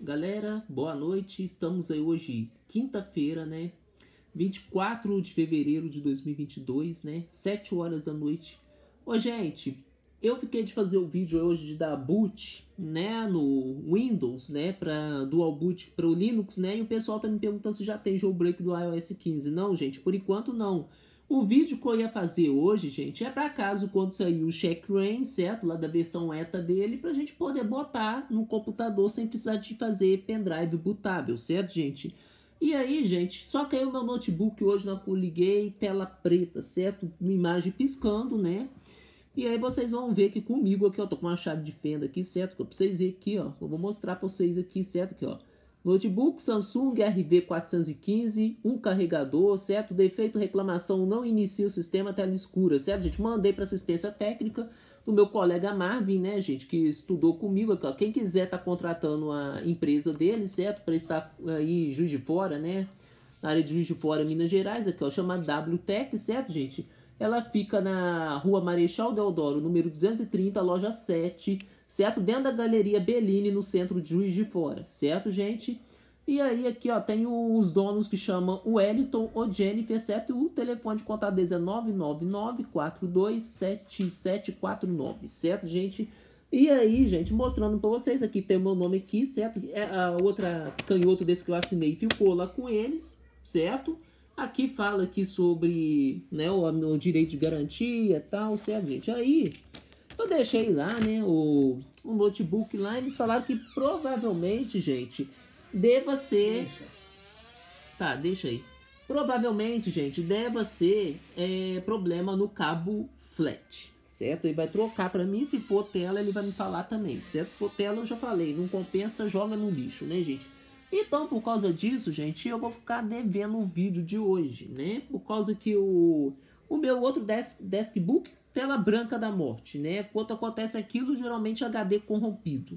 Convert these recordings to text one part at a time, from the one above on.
Galera, boa noite. Estamos aí hoje, quinta-feira, né? 24 de fevereiro de 2022, né? 7 horas da noite. Ô, gente, eu fiquei de fazer o vídeo hoje de dar boot, né, no Windows, né, para dual boot para o Linux, né? E o pessoal tá me perguntando se já tem jailbreak do iOS 15. Não, gente, por enquanto não. O vídeo que eu ia fazer hoje, gente, é para caso quando sair o check rain, certo? Lá da versão ETA dele, para a gente poder botar no computador sem precisar de fazer pendrive bootável, certo, gente? E aí, gente, só caiu meu notebook hoje na coliguei liguei, tela preta, certo? Uma imagem piscando, né? E aí vocês vão ver que comigo aqui, ó, tô com uma chave de fenda aqui, certo? Que eu pra vocês verem aqui, ó, eu vou mostrar para vocês aqui, certo? Que, ó, Notebook Samsung RV415, um carregador, certo? Defeito, reclamação, não inicia o sistema, tela escura, certo, gente? Mandei para assistência técnica do meu colega Marvin, né, gente, que estudou comigo aqui, ó. Quem quiser tá contratando a empresa dele, certo? Para estar eh, aí em Juiz de Fora, né? Na área de Juiz de Fora, Minas Gerais, aqui, ó, chama WTEC, certo, gente? Ela fica na Rua Marechal Deodoro, número 230, loja 7, certo? Dentro da Galeria Bellini, no centro de Juiz de Fora, certo, gente? E aí aqui, ó, tem os donos que chamam o Wellington ou Jennifer, certo? E o telefone de contato é 999-427749, certo, gente? E aí, gente, mostrando para vocês, aqui tem o meu nome aqui, certo? É a outra canhoto desse que eu assinei ficou lá com eles, certo? Aqui fala aqui sobre né, o, o direito de garantia e tal, certo, gente? Aí, eu deixei lá, né, o, o notebook lá, eles falaram que provavelmente, gente, deva ser... Deixa. Tá, deixa aí. Provavelmente, gente, deva ser é, problema no cabo flat, certo? Ele vai trocar para mim, se for tela ele vai me falar também, certo? Se for tela eu já falei, não compensa, joga no lixo, né, gente? Então, por causa disso, gente, eu vou ficar devendo o vídeo de hoje, né? Por causa que o, o meu outro desk, deskbook tela branca da morte, né? Quando acontece aquilo, geralmente HD corrompido.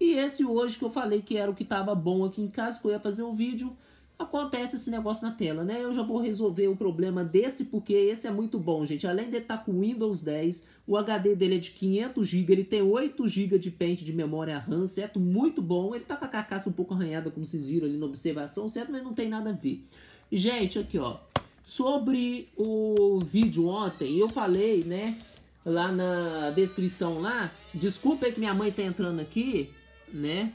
E esse hoje que eu falei que era o que estava bom aqui em casa, que eu ia fazer um vídeo, acontece esse negócio na tela, né? Eu já vou resolver o problema desse, porque esse é muito bom, gente. Além de estar tá com Windows 10, o HD dele é de 500GB, ele tem 8GB de pente de memória RAM, certo? Muito bom. Ele tá com a carcaça um pouco arranhada, como vocês viram ali na observação, certo? Mas não tem nada a ver. Gente, aqui, ó. Sobre o vídeo ontem, eu falei, né, lá na descrição lá, desculpa aí que minha mãe tá entrando aqui, né?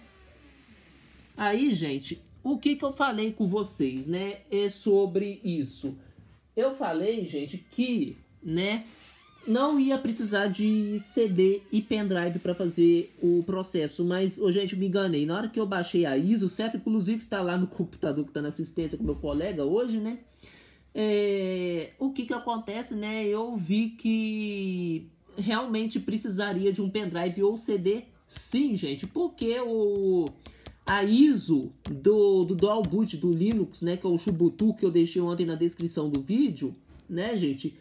Aí, gente, o que que eu falei com vocês, né, é sobre isso. Eu falei, gente, que, né, não ia precisar de CD e pendrive para fazer o processo, mas, oh, gente, me enganei. Na hora que eu baixei a ISO, certo? Inclusive tá lá no computador que tá na assistência com meu colega hoje, né? É, o que, que acontece, né? Eu vi que realmente precisaria de um pendrive ou CD, sim, gente, porque o a ISO do, do dual boot do Linux, né, que é o Ubuntu que eu deixei ontem na descrição do vídeo, né, gente,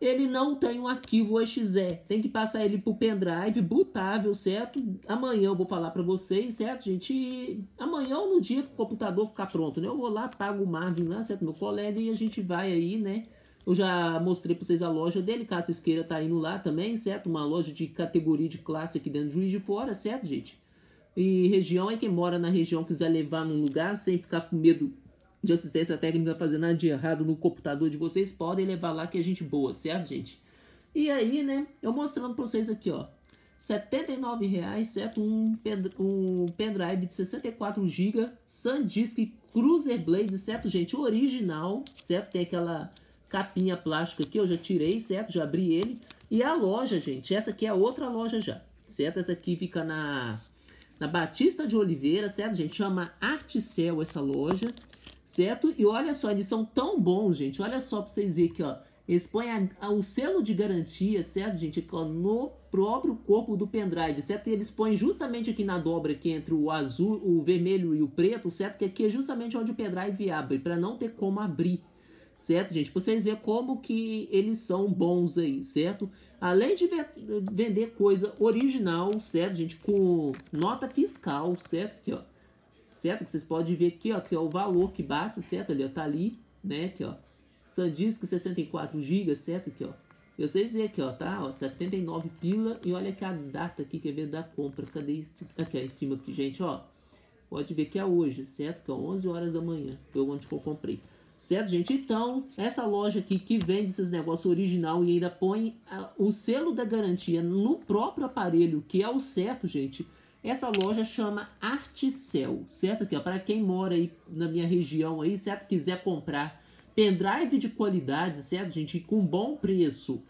ele não tem um arquivo exe. Tem que passar ele para o pendrive bootável, certo? Amanhã eu vou falar para vocês, certo, gente? E amanhã ou no dia que o computador ficar pronto, né? Eu vou lá, pago o Marvin lá, certo? Meu colega, e a gente vai aí, né? Eu já mostrei para vocês a loja dele, Caça Isqueira tá indo lá também, certo? Uma loja de categoria de classe aqui dentro do Juiz de Fora, certo, gente? E região é quem mora na região quiser levar num lugar sem ficar com medo de assistência técnica fazer nada de errado no computador de vocês, podem levar lá que é gente boa, certo, gente? E aí, né, eu mostrando pra vocês aqui, ó, R$ 79,00, certo? Um, pen, um pendrive de 64GB, SanDisk Cruiser Blade, certo, gente? Original, certo? Tem aquela capinha plástica aqui, eu já tirei, certo? Já abri ele. E a loja, gente, essa aqui é outra loja já, certo? Essa aqui fica na na Batista de Oliveira, certo, gente? Chama Articel essa loja, certo? E olha só, eles são tão bons, gente. Olha só para vocês verem aqui, ó. Eles põem a, a, o selo de garantia, certo, gente? Aqui, ó, no próprio corpo do pendrive, certo? E eles põem justamente aqui na dobra aqui entre o azul, o vermelho e o preto, certo? Que aqui é justamente onde o pendrive abre, para não ter como abrir, certo, gente? Pra vocês verem como que eles são bons aí, certo? Além de vender coisa original, certo, gente? Com nota fiscal, certo? Aqui, ó certo? Que vocês podem ver aqui, ó, que é o valor que bate, certo? Ali, ó, tá ali, né? Aqui, ó. SanDisk 64 GB, certo? Aqui, ó. Eu sei que aqui, ó, tá? Ó, 79 pila e olha que a data aqui, quer é ver, da compra. Cadê isso? Aqui, ó, em cima aqui, gente, ó. Pode ver que é hoje, certo? Que é 11 horas da manhã, foi é onde eu comprei. Certo, gente? Então, essa loja aqui que vende esses negócios original e ainda põe a, ah, o selo da garantia no próprio aparelho, que é o certo, gente essa loja chama Articel, certo? aqui? É para quem mora aí na minha região aí, certo? Quiser comprar pendrive de qualidade, certo, gente? Com bom preço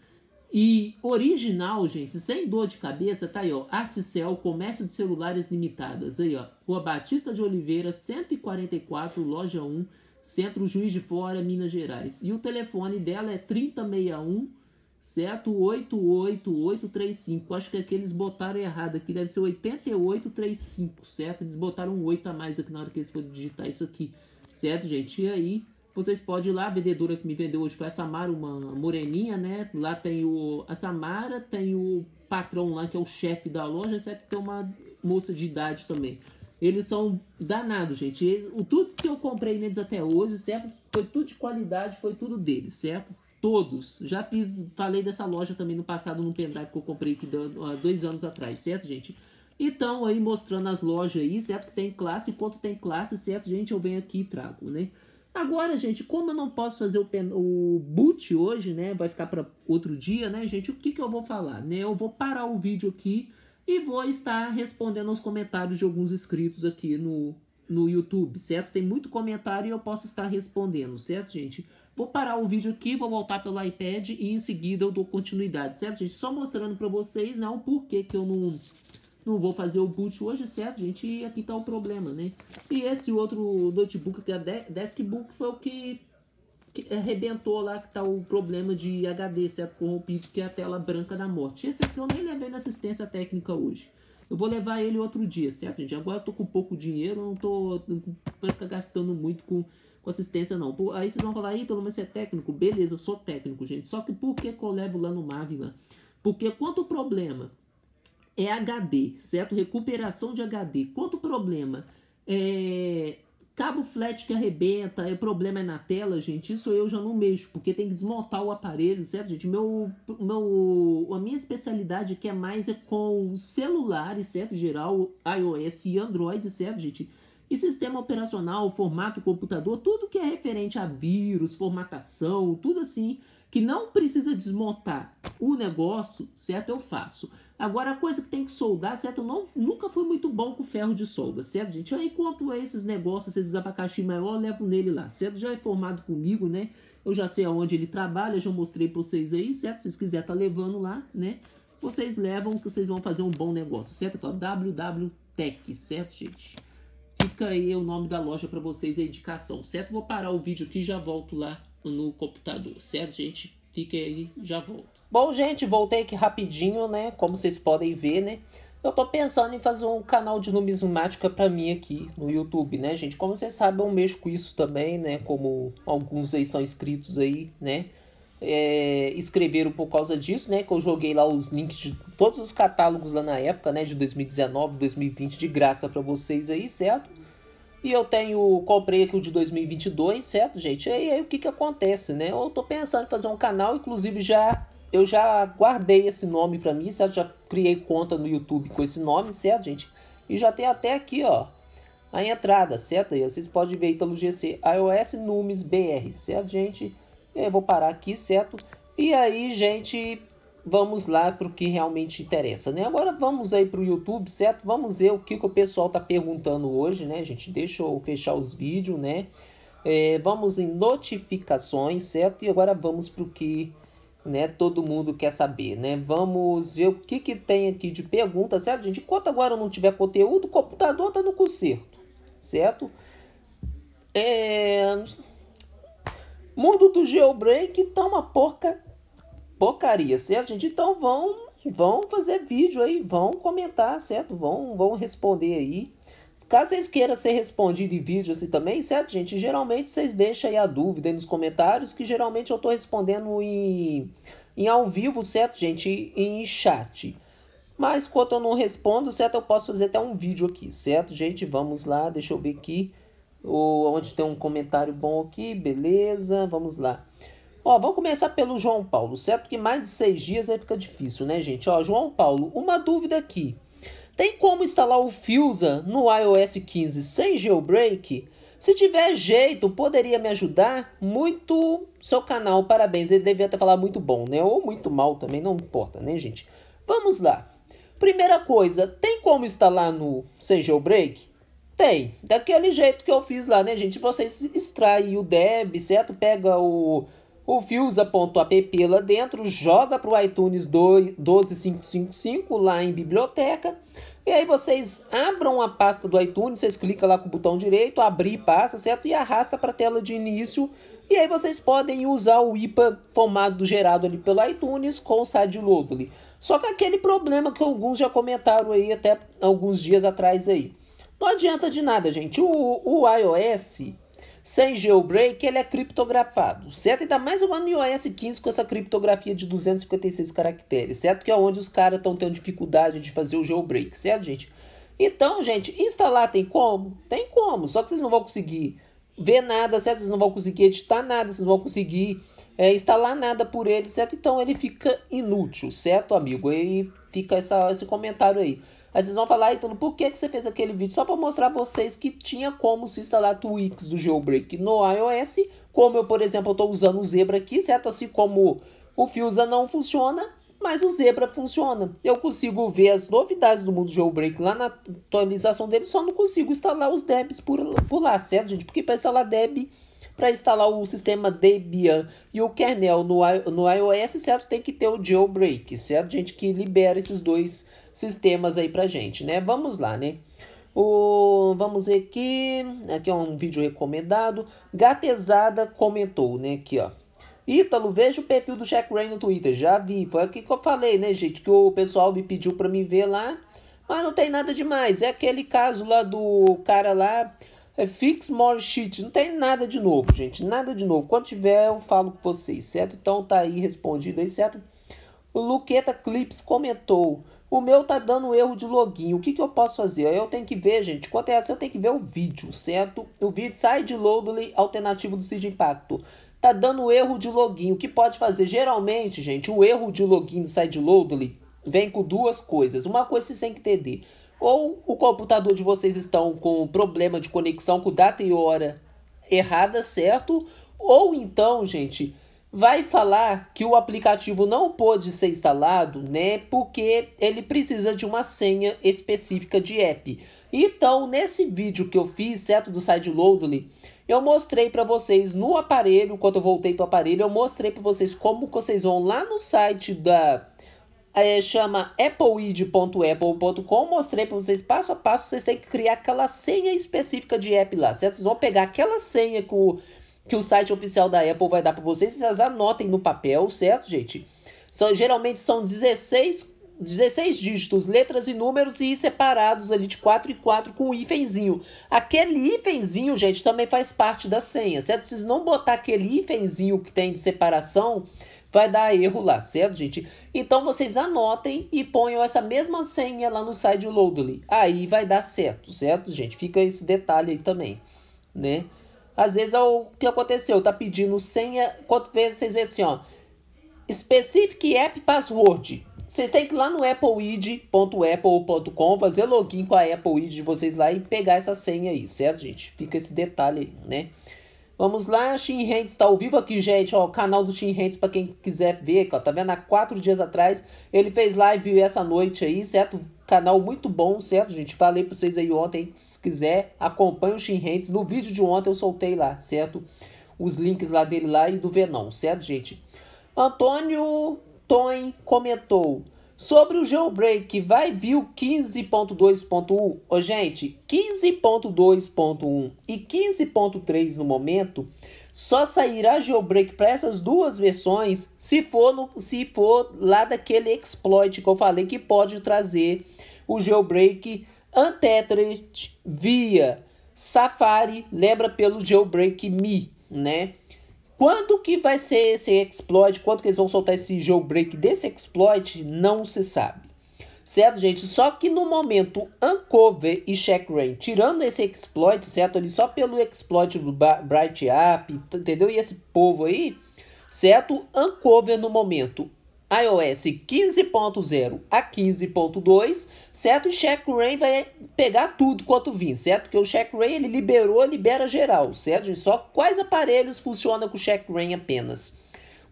e original, gente, sem dor de cabeça, tá aí, ó. Articel, comércio de celulares limitadas, aí, ó. Rua Batista de Oliveira, 144, loja 1, Centro Juiz de Fora, Minas Gerais. E o telefone dela é 3061 certo? 88835. Acho que é aqui eles botaram errado aqui, deve ser 8835, certo? Eles botaram um 8 a mais aqui na hora que eles foram digitar isso aqui, certo, gente? E aí, vocês podem ir lá, a vendedora que me vendeu hoje foi a Samara, uma moreninha, né? Lá tem o a Samara, tem o patrão lá que é o chefe da loja, certo? Tem uma moça de idade também. Eles são danados, gente. o tudo que eu comprei neles até hoje, certo? Foi tudo de qualidade, foi tudo deles, certo? Todos. Já fiz, falei dessa loja também no passado, num pendrive que eu comprei aqui dois anos atrás, certo, gente? Então, aí mostrando as lojas aí, certo? Que tem classe, quanto tem classe, certo, gente? Eu venho aqui e trago, né? Agora, gente, como eu não posso fazer o, pen, o boot hoje, né? Vai ficar para outro dia, né, gente? O que, que eu vou falar, né? Eu vou parar o vídeo aqui e vou estar respondendo aos comentários de alguns inscritos aqui no, no YouTube, certo? Tem muito comentário e eu posso estar respondendo, certo, gente? Vou parar o vídeo aqui, vou voltar pelo iPad e em seguida eu dou continuidade, certo, gente? Só mostrando para vocês, né, o porquê que eu não, não vou fazer o boot hoje, certo, gente? E aqui tá o problema, né? E esse outro notebook, que é Deskbook, foi o que, que arrebentou lá que tá o problema de HD, certo? Corrompido, que é a tela branca da morte. Esse aqui eu nem levei na assistência técnica hoje. Eu vou levar ele outro dia, certo, gente? Agora eu tô com pouco dinheiro, não tô, não tô gastando muito com assistência não. Por, aí vocês vão falar, aí pelo você é técnico. Beleza, eu sou técnico, gente. Só que por que, que eu levo lá no Mavilan? Porque quanto problema é HD, certo? Recuperação de HD. Quanto problema é cabo flat que arrebenta, é problema é na tela, gente. Isso eu já não mexo, porque tem que desmontar o aparelho, certo, gente? Meu, meu, a minha especialidade que é mais é com celulares, certo? Geral, iOS e Android, certo, gente? E sistema operacional, formato computador, tudo que é referente a vírus, formatação, tudo assim, que não precisa desmontar o negócio, certo? Eu faço. Agora, a coisa que tem que soldar, certo? Eu não, nunca fui muito bom com ferro de solda, certo, gente? Aí, quanto esses negócios, esses abacaxi maior, eu levo nele lá, certo? Já é formado comigo, né? Eu já sei aonde ele trabalha, já mostrei pra vocês aí, certo? Se vocês quiserem tá levando lá, né? Vocês levam que vocês vão fazer um bom negócio, certo? Então, é WW Tech, certo, gente? Fica aí o nome da loja para vocês a é indicação, certo? Vou parar o vídeo aqui e já volto lá no computador, certo, gente? fica aí, já volto. Bom, gente, voltei aqui rapidinho, né? Como vocês podem ver, né? Eu tô pensando em fazer um canal de numismática para mim aqui no YouTube, né, gente? Como vocês sabem, eu mexo com isso também, né? Como alguns aí são inscritos aí, né? é, escreveram por causa disso, né? Que eu joguei lá os links de todos os catálogos lá na época, né? De 2019, 2020, de graça para vocês aí, certo? E eu tenho, comprei aqui o de 2022, certo, gente? E aí, o que que acontece, né? Eu tô pensando em fazer um canal, inclusive já eu já guardei esse nome para mim, certo? Já criei conta no YouTube com esse nome, certo, gente? E já tem até aqui, ó, a entrada, certo? E vocês podem ver Italo GC iOS Numes BR, certo, gente? Eu vou parar aqui, certo? E aí, gente, vamos lá para o que realmente interessa, né? Agora vamos aí para o YouTube, certo? Vamos ver o que, que o pessoal tá perguntando hoje, né, gente? Deixa eu fechar os vídeos, né? É, vamos em notificações, certo? E agora vamos para o que né, todo mundo quer saber, né? Vamos ver o que, que tem aqui de pergunta, certo, gente? Enquanto agora não tiver conteúdo, o computador tá no conserto, certo? É... Mundo do jailbreak tá uma porca, porcaria, certo, gente? Então vão, vão fazer vídeo aí, vão comentar, certo? Vão, vão responder aí. Caso vocês queiram ser respondido em vídeo assim também, certo, gente? Geralmente vocês deixam aí a dúvida aí nos comentários, que geralmente eu tô respondendo em, em ao vivo, certo, gente? Em chat. Mas enquanto eu não respondo, certo? Eu posso fazer até um vídeo aqui, certo, gente? Vamos lá, deixa eu ver aqui ou onde tem um comentário bom aqui, beleza, vamos lá. Ó, vamos começar pelo João Paulo, certo? Que mais de seis dias aí fica difícil, né, gente? Ó, João Paulo, uma dúvida aqui. Tem como instalar o Fusa no iOS 15 sem jailbreak? Se tiver jeito, poderia me ajudar? Muito seu canal, parabéns. Ele devia até falar muito bom, né? Ou muito mal também, não importa, né, gente? Vamos lá. Primeira coisa, tem como instalar no sem jailbreak? Tem. Daquele jeito que eu fiz lá, né, gente? Você extrai o deb, certo? Pega o, o Fusa.app lá dentro, joga para o iTunes 12555 lá em biblioteca. E aí vocês abram a pasta do iTunes, vocês clicam lá com o botão direito, abrir pasta, certo? E arrasta para a tela de início. E aí vocês podem usar o IPA formado gerado ali pelo iTunes com o site Só que aquele problema que alguns já comentaram aí até alguns dias atrás aí. Não adianta de nada, gente. O, o iOS sem jailbreak, ele é criptografado, certo? Ainda mais menos no iOS 15 com essa criptografia de 256 caracteres, certo? Que é onde os caras estão tendo dificuldade de fazer o jailbreak, certo, gente? Então, gente, instalar tem como? Tem como, só que vocês não vão conseguir ver nada, certo? Vocês não vão conseguir editar nada, vocês não vão conseguir é, instalar nada por ele, certo? Então ele fica inútil, certo, amigo? E fica essa, esse comentário aí. Aí vocês vão falar, então, por que, que você fez aquele vídeo? Só para mostrar vocês que tinha como se instalar Twix do Jailbreak no iOS. Como eu, por exemplo, estou usando o Zebra aqui, certo? Assim como o Fusa não funciona, mas o Zebra funciona. Eu consigo ver as novidades do mundo Jailbreak lá na atualização dele, só não consigo instalar os debs por, por lá, certo, gente? Porque para instalar deb para instalar o sistema Debian e o kernel no, no iOS, certo? Tem que ter o jailbreak, certo? Gente que libera esses dois sistemas aí pra gente, né? Vamos lá, né? O, vamos ver aqui, aqui é um vídeo recomendado. Gatezada comentou, né? Aqui, ó. Ítalo, veja o perfil do Jack Ray no Twitter. Já vi, foi aqui que eu falei, né, gente? Que o pessoal me pediu pra me ver lá. Mas não tem nada demais. É aquele caso lá do cara lá é fix more shit, Não tem nada de novo, gente. Nada de novo. Quando tiver, eu falo com vocês, certo? Então tá aí respondido aí, certo? O Luqueta Clips comentou. O meu tá dando erro de login. O que, que eu posso fazer? Eu tenho que ver, gente. Quanto é essa? Eu tenho que ver o vídeo, certo? O vídeo sai de loadly alternativo do Cid Impacto. Tá dando erro de login. O que pode fazer? Geralmente, gente, o erro de login do side loadly vem com duas coisas. Uma coisa você tem que entender ou o computador de vocês estão com problema de conexão com data e hora errada, certo? Ou então, gente, vai falar que o aplicativo não pode ser instalado, né? Porque ele precisa de uma senha específica de app. Então, nesse vídeo que eu fiz, certo, do site Loadly, eu mostrei para vocês no aparelho, quando eu voltei para o aparelho, eu mostrei para vocês como vocês vão lá no site da é, chama appleid.apple.com. Mostrei para vocês passo a passo. Vocês têm que criar aquela senha específica de app lá, certo? Vocês vão pegar aquela senha que o, que o site oficial da Apple vai dar para vocês. Vocês anotem no papel, certo, gente? São, geralmente são 16 16 dígitos, letras e números e separados ali de 4 e 4 com um hífenzinho. Aquele hífenzinho, gente, também faz parte da senha, certo? Vocês não botar aquele hífenzinho que tem de separação vai dar erro lá, certo, gente? Então vocês anotem e ponham essa mesma senha lá no site do Loadly. Aí vai dar certo, certo, gente? Fica esse detalhe aí também, né? Às vezes é o que aconteceu, tá pedindo senha, quantas vezes vocês veem assim, ó, Specific App Password. Vocês têm que ir lá no appleid.apple.com, fazer login com a Apple ID de vocês lá e pegar essa senha aí, certo, gente? Fica esse detalhe aí, né? Vamos lá, Shinhands está ao vivo aqui, gente. Ó, o canal do Shinhands, para quem quiser ver, ó, tá vendo? Há quatro dias atrás, ele fez live essa noite aí, certo? Canal muito bom, certo, gente? Falei para vocês aí ontem, se quiser, acompanhe o Shinhands. No vídeo de ontem eu soltei lá, certo? Os links lá dele lá e do Venom, certo, gente? Antônio Toin comentou... Sobre o jailbreak, vai vir o 15.2.1. Oh, gente, 15.2.1 e 15.3 no momento, só sairá jailbreak para essas duas versões se for, no, se for lá daquele exploit que eu falei que pode trazer o jailbreak Untethered via Safari, lembra pelo jailbreak Me, né? Quando que vai ser esse exploit? Quando que eles vão soltar esse jailbreak desse exploit? Não se sabe. Certo, gente? Só que no momento Uncover e CheckRain, tirando esse exploit, certo? Ali só pelo exploit do Bright App, entendeu? E esse povo aí, certo? Uncover no momento iOS 15.0 a 15.2, certo? O CheckRain vai pegar tudo quanto vir, certo? Porque o CheckRain ele liberou, libera geral, certo? Só quais aparelhos funcionam com o CheckRain apenas?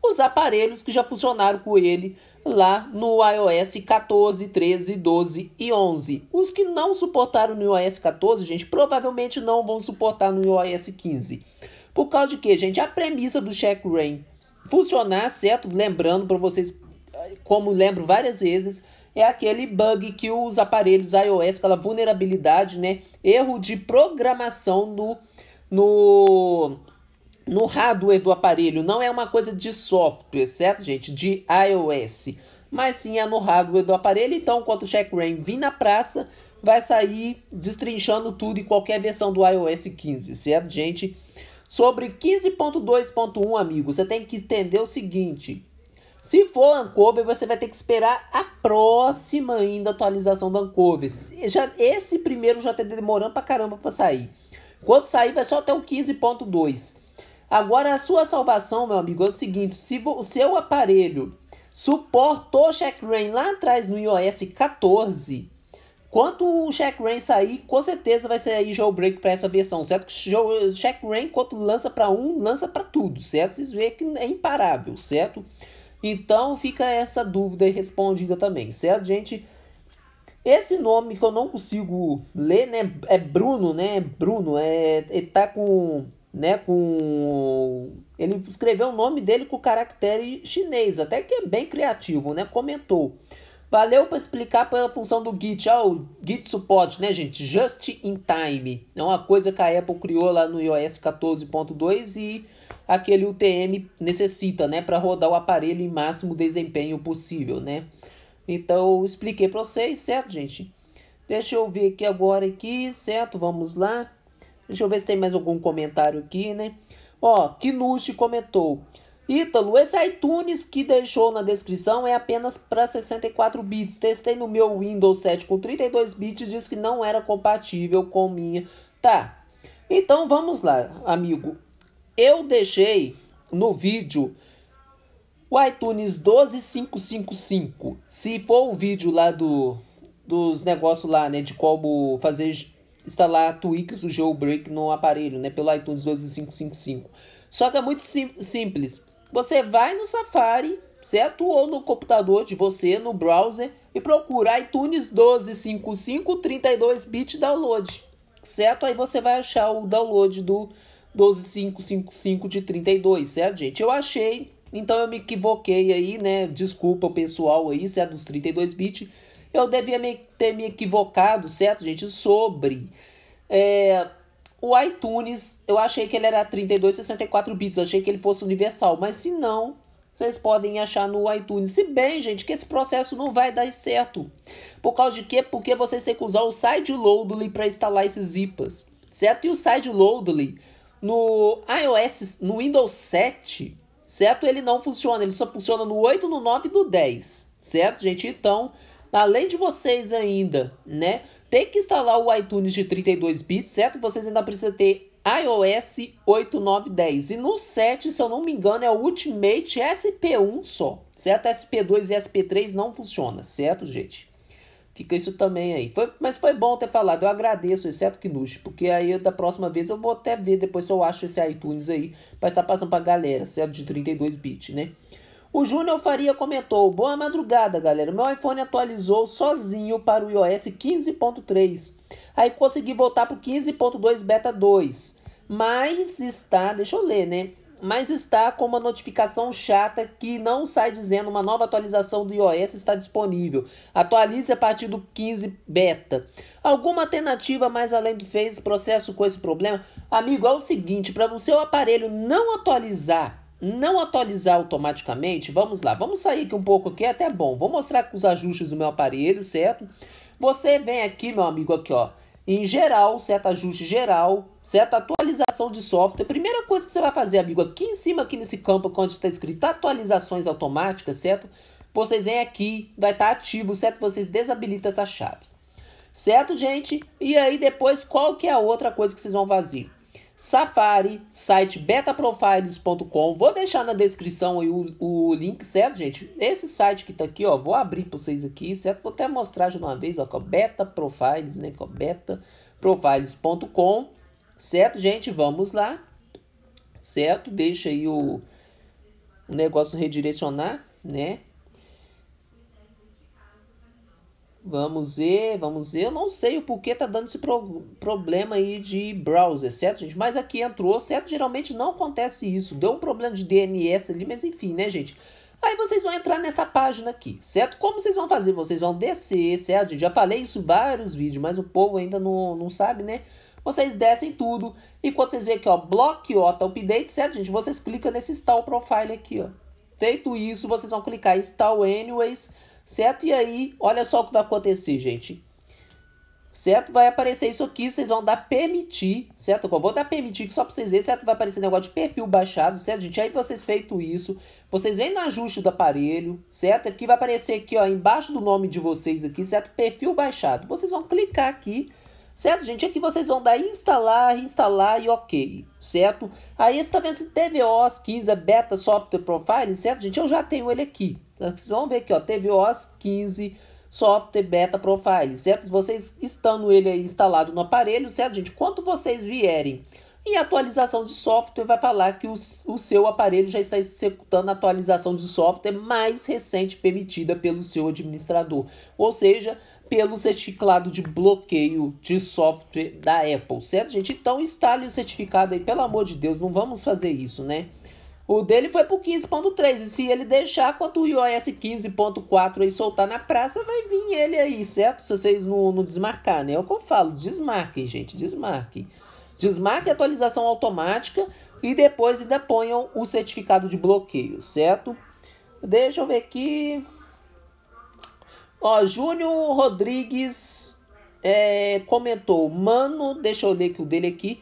Os aparelhos que já funcionaram com ele lá no iOS 14, 13, 12 e 11. Os que não suportaram no iOS 14, gente, provavelmente não vão suportar no iOS 15. Por causa de que, gente? A premissa do CheckRain funcionar, certo? Lembrando para vocês como lembro várias vezes, é aquele bug que os aparelhos iOS, aquela vulnerabilidade, né? Erro de programação no, no, no hardware do aparelho. Não é uma coisa de software, certo, gente? De iOS. Mas sim é no hardware do aparelho. Então, quando o Check Rain vir na praça, vai sair destrinchando tudo e qualquer versão do iOS 15, certo, gente? Sobre 15.2.1, amigo, você tem que entender o seguinte se for Ancover, você vai ter que esperar a próxima ainda atualização do Ancover. Já, esse primeiro já tá demorando pra caramba pra sair. Quando sair, vai só até o 15.2. Agora, a sua salvação, meu amigo, é o seguinte. Se o seu aparelho suportou o rain lá atrás no iOS 14... quando o rain sair, com certeza vai sair jailbreak para essa versão, certo? O rain quando lança para um, lança para tudo, certo? Vocês veem que é imparável, certo? Então fica essa dúvida respondida também, certo, gente? Esse nome que eu não consigo ler, né? É Bruno, né? Bruno, é, ele tá com né, com ele escreveu o nome dele com caractere chinês, até que é bem criativo, né? Comentou. Valeu para explicar pela função do Git, ah, o Git Support, né, gente? Just in time. É uma coisa que a Apple criou lá no iOS 14.2 e aquele UTM necessita, né, para rodar o aparelho em máximo desempenho possível, né? Então, eu expliquei para vocês, certo, gente? Deixa eu ver aqui agora aqui, certo? Vamos lá. Deixa eu ver se tem mais algum comentário aqui, né? Ó, Kinushi comentou. Ítalo, esse iTunes que deixou na descrição é apenas para 64 bits. Testei no meu Windows 7 com 32 bits e disse que não era compatível com minha. Tá. Então vamos lá, amigo. Eu deixei no vídeo o iTunes 12555. Se for o vídeo lá do dos negócios lá, né, de como fazer instalar tweaks o jailbreak no aparelho, né, pelo iTunes 12555. Só que é muito sim simples. Você vai no Safari, certo? Ou no computador de você, no browser, e procura iTunes 1255 32-bit download, certo? Aí você vai achar o download do 12555 de 32, certo, gente? Eu achei, então eu me equivoquei aí, né? Desculpa o pessoal aí, certo? É dos 32 bits. Eu devia me, ter me equivocado, certo, gente? Sobre é, o iTunes, eu achei que ele era 3264 bits. Achei que ele fosse universal, mas se não, vocês podem achar no iTunes. Se bem, gente, que esse processo não vai dar certo. Por causa de quê? Porque vocês têm que usar o Side Loadly para instalar esses IPAs, certo? E o Side Loadly no iOS, no Windows 7, certo? Ele não funciona, ele só funciona no 8, no 9 e no 10, certo, gente? Então, além de vocês ainda, né, ter que instalar o iTunes de 32 bits, certo? Vocês ainda precisam ter iOS 8, 9, 10. E no 7, se eu não me engano, é o Ultimate SP1 só, certo? SP2 e SP3 não funciona, certo, gente? Fica isso também aí. Foi, mas foi bom ter falado. Eu agradeço, exceto que Knush, porque aí da próxima vez eu vou até ver depois se eu acho esse iTunes aí para estar passando pra galera, certo? De 32 bits, né? O Júnior Faria comentou: Boa madrugada, galera. Meu iPhone atualizou sozinho para o iOS 15.3. Aí consegui voltar pro 15.2 Beta 2. Mas está, deixa eu ler, né? mas está com uma notificação chata que não sai dizendo uma nova atualização do iOS está disponível. Atualize a partir do 15 beta. Alguma alternativa mais além do Face processo com esse problema? Amigo, é o seguinte, para o seu aparelho não atualizar não atualizar automaticamente, vamos lá, vamos sair aqui um pouco aqui, é até bom. Vou mostrar os ajustes do meu aparelho, certo? Você vem aqui, meu amigo, aqui, ó em geral, certo ajuste geral, certa atualização de software. Primeira coisa que você vai fazer, amigo, aqui em cima, aqui nesse campo, quando está escrito atualizações automáticas, certo? Vocês vêm aqui, vai estar tá ativo, certo? Vocês desabilitam essa chave. Certo, gente? E aí depois, qual que é a outra coisa que vocês vão fazer? Safari, site betaprofiles.com. Vou deixar na descrição aí o, o link, certo, gente? Esse site que tá aqui, ó, vou abrir para vocês aqui, certo? Vou até mostrar de uma vez, ó, com Beta Profiles, né, com betaprofiles.com. Certo, gente? Vamos lá. Certo? Deixa aí o, o negócio redirecionar, né? Vamos ver, vamos ver. Eu não sei o porquê tá dando esse pro problema aí de browser, certo, gente? Mas aqui entrou, certo? Geralmente não acontece isso. Deu um problema de DNS ali, mas enfim, né, gente? Aí vocês vão entrar nessa página aqui, certo? Como vocês vão fazer? Vocês vão descer, certo? já falei isso em vários vídeos, mas o povo ainda não, não sabe, né? Vocês descem tudo. E quando vocês veem aqui, ó, Block Ota Update, certo, gente? Vocês clicam nesse Install Profile aqui, ó. Feito isso, vocês vão clicar Install Anyways certo? E aí, olha só o que vai acontecer, gente. Certo? Vai aparecer isso aqui, vocês vão dar permitir, certo? Eu vou dar permitir só para vocês verem, certo? Vai aparecer negócio de perfil baixado, certo, gente? Aí vocês feito isso, vocês vêm no ajuste do aparelho, certo? Aqui vai aparecer aqui, ó, embaixo do nome de vocês aqui, certo? Perfil baixado. Vocês vão clicar aqui, Certo, gente? Aqui vocês vão dar instalar, instalar e ok, certo? Aí você tá vendo esse TVOS é 15 Beta Software Profile, certo, gente? Eu já tenho ele aqui, vocês vão ver aqui, ó, TVOS 15 Software Beta Profile, certo? Vocês estando ele aí instalado no aparelho, certo, gente? Quando vocês vierem em atualização de software, vai falar que o, o seu aparelho já está executando a atualização de software mais recente permitida pelo seu administrador. Ou seja, pelo certificado de bloqueio de software da Apple, certo, gente? Então instale o certificado aí, pelo amor de Deus, não vamos fazer isso, né? O dele foi pro 15.3. E se ele deixar, quanto o iOS 15.4 aí soltar na praça, vai vir ele aí, certo? Se vocês não, não desmarcar, né? É o que eu falo. Desmarquem, gente. Desmarquem. Desmarquem a atualização automática e depois ainda ponham o certificado de bloqueio, certo? Deixa eu ver aqui. Ó, Júnior Rodrigues é, comentou. Mano, deixa eu ler que o dele aqui.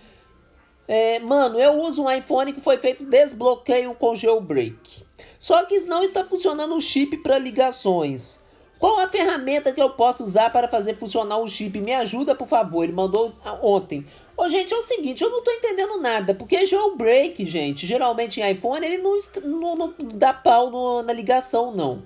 É, mano, eu uso um iPhone que foi feito desbloqueio com jailbreak. Só que não está funcionando o chip para ligações. Qual a ferramenta que eu posso usar para fazer funcionar o chip? Me ajuda, por favor. Ele mandou ontem. Ô, gente, é o seguinte, eu não tô entendendo nada, porque jailbreak, gente, geralmente em iPhone, ele não, não, não dá pau no, na ligação, não.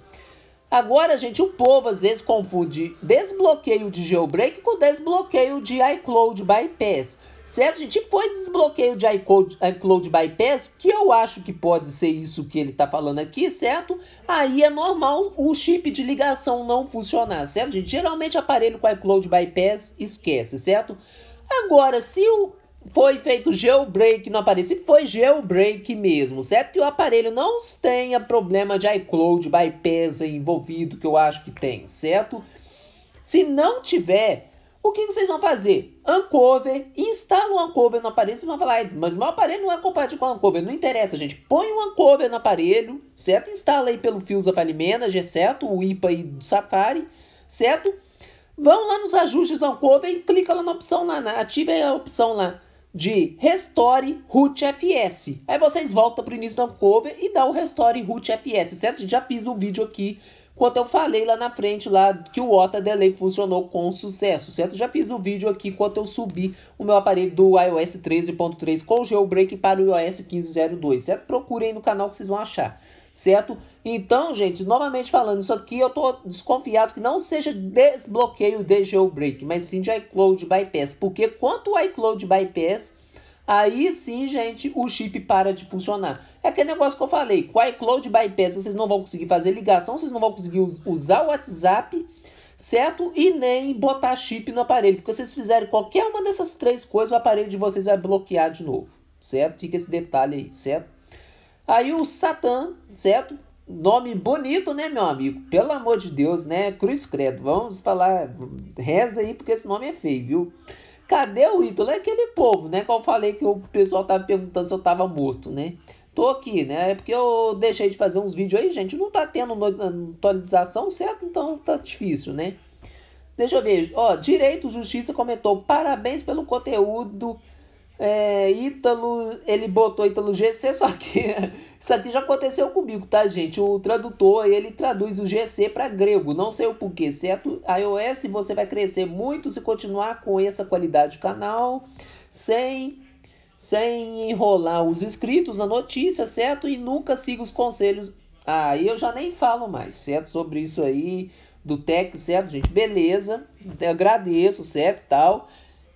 Agora, gente, o povo às vezes confunde desbloqueio de jailbreak com desbloqueio de iCloud bypass certo? A gente foi desbloqueio de iCloud, iCloud Bypass, que eu acho que pode ser isso que ele está falando aqui, certo? Aí é normal o chip de ligação não funcionar, certo? Gente, geralmente aparelho com iCloud Bypass esquece, certo? Agora, se o foi feito jailbreak no aparelho, se foi jailbreak mesmo, certo? E o aparelho não tenha problema de iCloud bypass envolvido, que eu acho que tem, certo? Se não tiver, o que vocês vão fazer? Uncover, instala o Uncover no aparelho. Vocês vão falar, mas o meu aparelho não é compatível com o Uncover. Não interessa, gente. Põe o Uncover no aparelho, certo? Instala aí pelo Fios of Manager, certo? O IPA aí do Safari, certo? Vão lá nos ajustes do Uncover e clica lá na opção lá, na, ativa a opção lá de Restore Root FS. Aí vocês voltam para o início do Uncover e dá o Restore Root FS, certo? Já fiz um vídeo aqui Quanto eu falei lá na frente, lá que o Water Delay funcionou com sucesso, certo? Já fiz o um vídeo aqui quando eu subi o meu aparelho do iOS 13.3 com jailbreak para o iOS 15.02, certo? Procurem no canal que vocês vão achar, certo? Então, gente, novamente falando isso aqui, eu tô desconfiado que não seja desbloqueio de jailbreak, mas sim de iCloud Bypass, porque quanto o iCloud Bypass Aí sim, gente, o chip para de funcionar. É aquele negócio que eu falei, com a iCloud Bypass vocês não vão conseguir fazer ligação, vocês não vão conseguir usar o WhatsApp, certo? E nem botar chip no aparelho, porque se vocês fizerem qualquer uma dessas três coisas, o aparelho de vocês vai bloquear de novo, certo? Fica esse detalhe aí, certo? Aí o Satã, certo? Nome bonito, né, meu amigo? Pelo amor de Deus, né? Cruz Credo. Vamos falar, reza aí, porque esse nome é feio, viu? Cadê o ídolo? É aquele povo, né? Como eu falei que o pessoal tava perguntando se eu tava morto, né? Tô aqui, né? É porque eu deixei de fazer uns vídeos aí, gente. Não tá tendo atualização, certo? Então tá difícil, né? Deixa eu ver. Ó, Direito Justiça comentou: parabéns pelo conteúdo é, Ítalo, ele botou Ítalo GC, só que isso aqui já aconteceu comigo, tá, gente? O tradutor, ele traduz o GC para grego, não sei o porquê, certo? iOS, você vai crescer muito se continuar com essa qualidade do canal, sem, sem enrolar os inscritos na notícia, certo? E nunca siga os conselhos. Aí ah, eu já nem falo mais, certo? Sobre isso aí, do tech, certo, gente? Beleza, agradeço, certo, tal.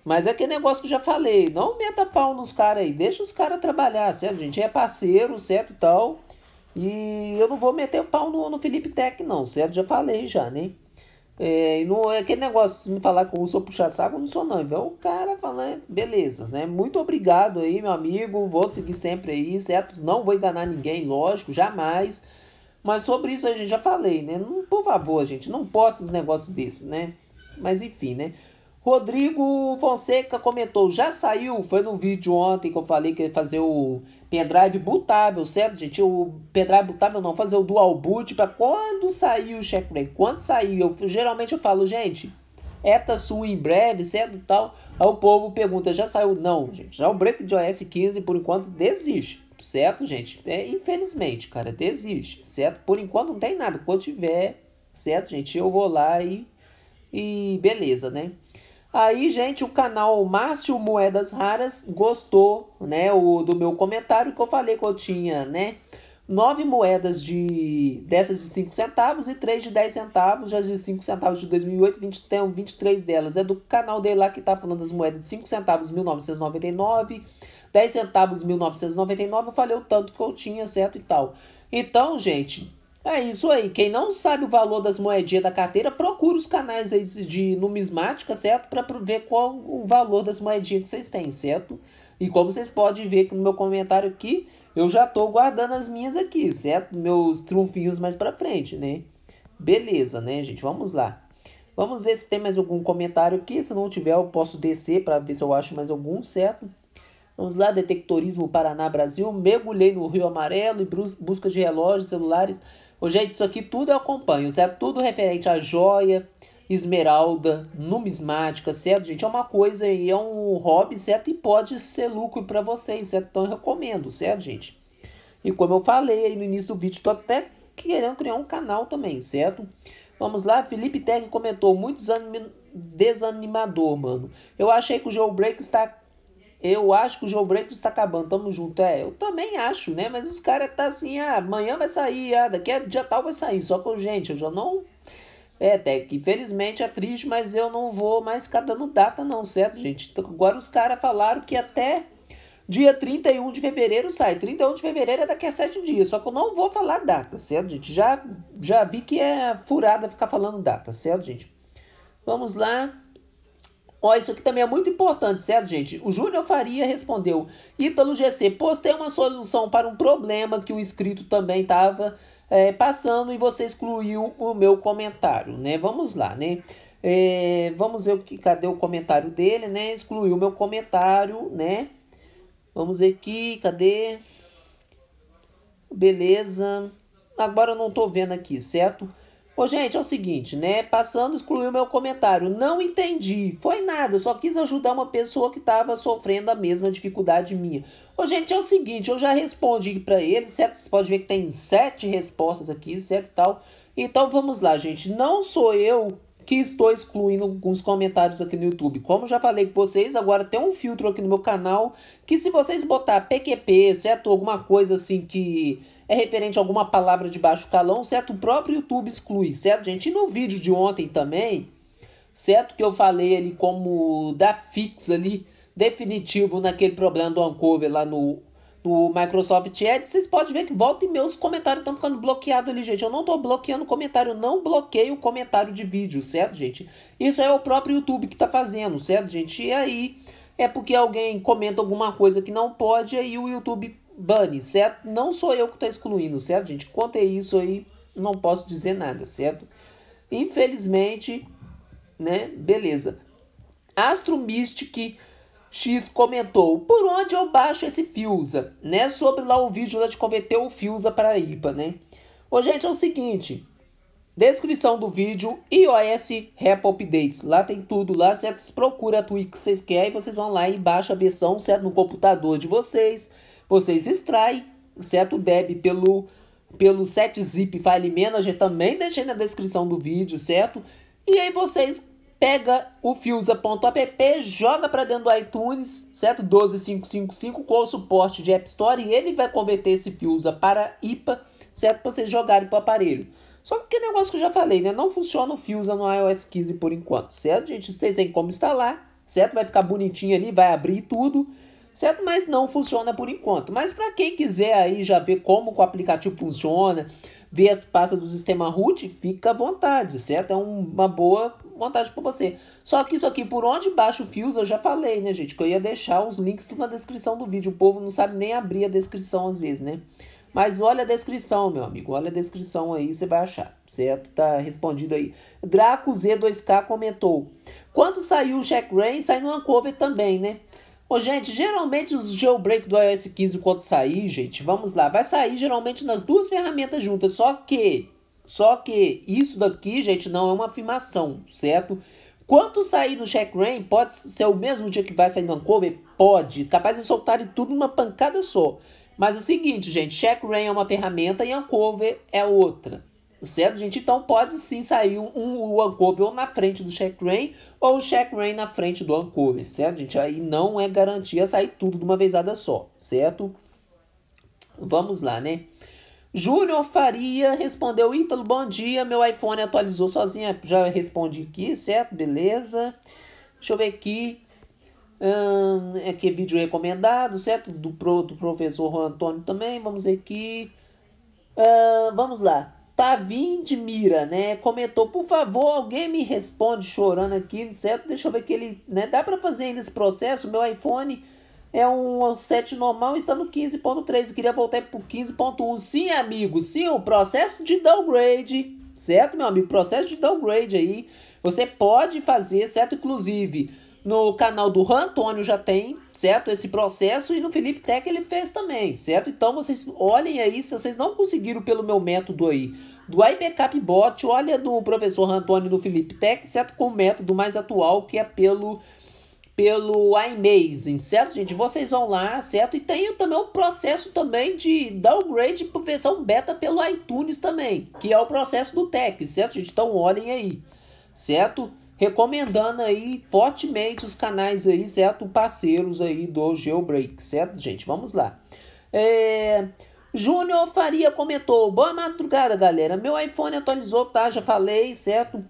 Mas é aquele negócio que já falei, não meta pau nos caras aí, deixa os caras trabalhar, certo? A gente é parceiro, certo, tal. E eu não vou meter o pau no, no Felipe Tech, não, certo? Já falei já, né? É, não é aquele negócio, de me falar que eu sou puxar saco, não sou não. É o cara falando, beleza, né? Muito obrigado aí, meu amigo. Vou seguir sempre aí, certo? Não vou enganar ninguém, lógico, jamais. Mas sobre isso a gente já falei, né? Não, por favor, gente, não posso os negócios desses, né? Mas enfim, né? Rodrigo Fonseca comentou, já saiu, foi no vídeo ontem que eu falei que ia fazer o pendrive bootável, certo, gente? O pendrive bootável não, fazer o dual boot para quando sair o checkmate, quando sair, eu geralmente eu falo, gente, ETA sua em breve, certo tal. Aí o povo pergunta, já saiu? Não, gente, já o é break de OS 15 por enquanto desiste certo, gente? É, infelizmente, cara, desiste, certo? Por enquanto não tem nada. Quando tiver, certo, gente, eu vou lá e, e beleza, né? Aí, gente, o canal Márcio Moedas Raras gostou, né, o, do meu comentário que eu falei que eu tinha, né, nove moedas de dessas de 5 centavos e três de 10 centavos, já de 5 centavos de 2008, 20, tem 23 delas. É do canal dele lá que tá falando das moedas de 5 centavos 1999, 10 centavos 1999, eu falei o tanto que eu tinha, certo e tal. Então, gente, é isso aí. Quem não sabe o valor das moedinhas da carteira, procura os canais de numismática, certo? Para ver qual o valor das moedinhas que vocês têm, certo? E como vocês podem ver aqui no meu comentário aqui, eu já estou guardando as minhas aqui, certo? Meus trunfinhos mais para frente, né? Beleza, né, gente? Vamos lá. Vamos ver se tem mais algum comentário aqui. Se não tiver, eu posso descer para ver se eu acho mais algum, certo? Vamos lá, Detectorismo Paraná Brasil. Mergulhei no Rio Amarelo e busca de relógios, celulares Ô, gente, isso aqui tudo eu acompanho. Isso é tudo referente a joia, esmeralda, numismática, certo? Gente, é uma coisa aí, é um hobby, certo? E pode ser lucro para vocês, certo? Então eu recomendo, certo, gente? E como eu falei aí no início do vídeo, tô até querendo criar um canal também, certo? Vamos lá, Felipe Tech comentou, muito desanim... desanimador, mano. Eu achei que o Jailbreak está eu acho que o Joe break está acabando, tamo junto. É, eu também acho, né? Mas os caras tá assim, ah, amanhã vai sair, ah, daqui a dia tal vai sair. Só que, gente, eu já não. É, até que infelizmente é triste, mas eu não vou mais ficar dando data, não, certo, gente? agora os caras falaram que até dia 31 de fevereiro sai. 31 de fevereiro é daqui a sete dias. Só que eu não vou falar data, certo, gente? Já, já vi que é furada ficar falando data, certo, gente? Vamos lá. Ó, isso aqui também é muito importante, certo, gente? O Júnior Faria respondeu: Ítalo GC, postei uma solução para um problema que o inscrito também estava é, passando e você excluiu o meu comentário, né? Vamos lá, né? É, vamos ver o que, cadê o comentário dele, né? Excluiu o meu comentário, né? Vamos ver aqui, cadê? Beleza. Agora eu não tô vendo aqui, certo? Ô, gente, é o seguinte, né? Passando, excluiu meu comentário. Não entendi. Foi nada, só quis ajudar uma pessoa que estava sofrendo a mesma dificuldade minha. Ô, gente, é o seguinte, eu já respondi para ele, certo? Vocês podem ver que tem sete respostas aqui, certo e tal. Então vamos lá, gente. Não sou eu que estou excluindo alguns comentários aqui no YouTube. Como já falei com vocês, agora tem um filtro aqui no meu canal que se vocês botar PQP, certo? Alguma coisa assim que é referente a alguma palavra de baixo calão, certo? O próprio YouTube exclui, certo, gente? E no vídeo de ontem também, certo? Que eu falei ali como da fixa ali, definitivo naquele problema do Uncover lá no, no Microsoft Edge. Vocês podem ver que volta e meus comentários estão ficando bloqueados ali, gente. Eu não estou bloqueando comentário, não bloqueio comentário de vídeo, certo, gente? Isso é o próprio YouTube que está fazendo, certo, gente? E aí é porque alguém comenta alguma coisa que não pode, aí o YouTube bane, certo? Não sou eu que está excluindo, certo, gente? Quanto é isso aí, não posso dizer nada, certo? Infelizmente, né? Beleza. Astro Mystic X comentou: Por onde eu baixo esse Fiusa? Né? Sobre lá o vídeo lá de converter o Fiusa para IPA, né? Ô, gente, é o seguinte. Descrição do vídeo, iOS Rap Updates. Lá tem tudo lá, certo? Se procura a Twitch que vocês querem, vocês vão lá e baixa a versão, certo? No computador de vocês vocês extraem, certo? O DEB pelo, pelo 7-zip file manager, também deixei na descrição do vídeo, certo? E aí vocês pega o Fusa.app, joga para dentro do iTunes, certo? 12555 com o suporte de App Store e ele vai converter esse Fusa para IPA, certo? Para vocês jogarem para o aparelho. Só que negócio que eu já falei, né? Não funciona o Fusa no iOS 15 por enquanto, certo? Gente, vocês têm como instalar, certo? Vai ficar bonitinho ali, vai abrir tudo certo? Mas não funciona por enquanto. Mas para quem quiser aí já ver como o aplicativo funciona, ver as pastas do sistema root, fica à vontade, certo? É uma boa vontade para você. Só que isso aqui, por onde baixa o Fios, eu já falei, né, gente? Que eu ia deixar os links tudo na descrição do vídeo. O povo não sabe nem abrir a descrição às vezes, né? Mas olha a descrição, meu amigo. Olha a descrição aí, você vai achar, certo? Tá respondido aí. Draco Z2K comentou. Quando saiu o Jack Rain, saiu uma cover também, né? Ô, gente, geralmente os jailbreak do iOS 15 quando sair, gente, vamos lá, vai sair geralmente nas duas ferramentas juntas, só que só que isso daqui, gente, não é uma afirmação, certo? Quanto sair no check rain, pode ser o mesmo dia que vai sair no Uncover? Pode, capaz de soltarem tudo numa pancada só. Mas é o seguinte, gente, check rain é uma ferramenta e Uncover é outra, certo, gente? Então pode sim sair um, um, o Ankobe ou na frente do Shaq Rain ou o Shaq Rain na frente do Ankobe, certo, gente? Aí não é garantia sair tudo de uma vezada só, certo? Vamos lá, né? Júnior Faria respondeu: Ítalo, bom dia. Meu iPhone atualizou sozinho. É, já respondi aqui, certo? Beleza. Deixa eu ver aqui. é que vídeo recomendado, certo? Do, pro, do professor Antônio também. Vamos ver aqui. vamos lá. Tavim de Mira, né, comentou, por favor, alguém me responde chorando aqui, certo? Deixa eu ver que ele, né, dá para fazer ainda esse processo, meu iPhone é um 7 é normal está no 15.3, queria voltar pro 15.1. Sim, amigo, sim, o processo de downgrade, certo, meu amigo? Processo de downgrade aí, você pode fazer, certo? Inclusive, no canal do Antônio já tem, certo? Esse processo e no Felipe Tech ele fez também, certo? Então vocês olhem aí, se vocês não conseguiram pelo meu método aí, do IPCAP Bot, olha do professor Antônio do Felipe Tech, certo? Com o método mais atual que é pelo pelo iMazing, certo, gente? Vocês vão lá, certo? E tem também o processo também de downgrade para versão beta pelo iTunes também, que é o processo do Tech, certo, gente? Então olhem aí, certo? recomendando aí fortemente os canais aí, certo? Parceiros aí do Geobreak certo, gente? Vamos lá. É... Júnior Faria comentou: Boa madrugada, galera. Meu iPhone atualizou, tá? Já falei, certo?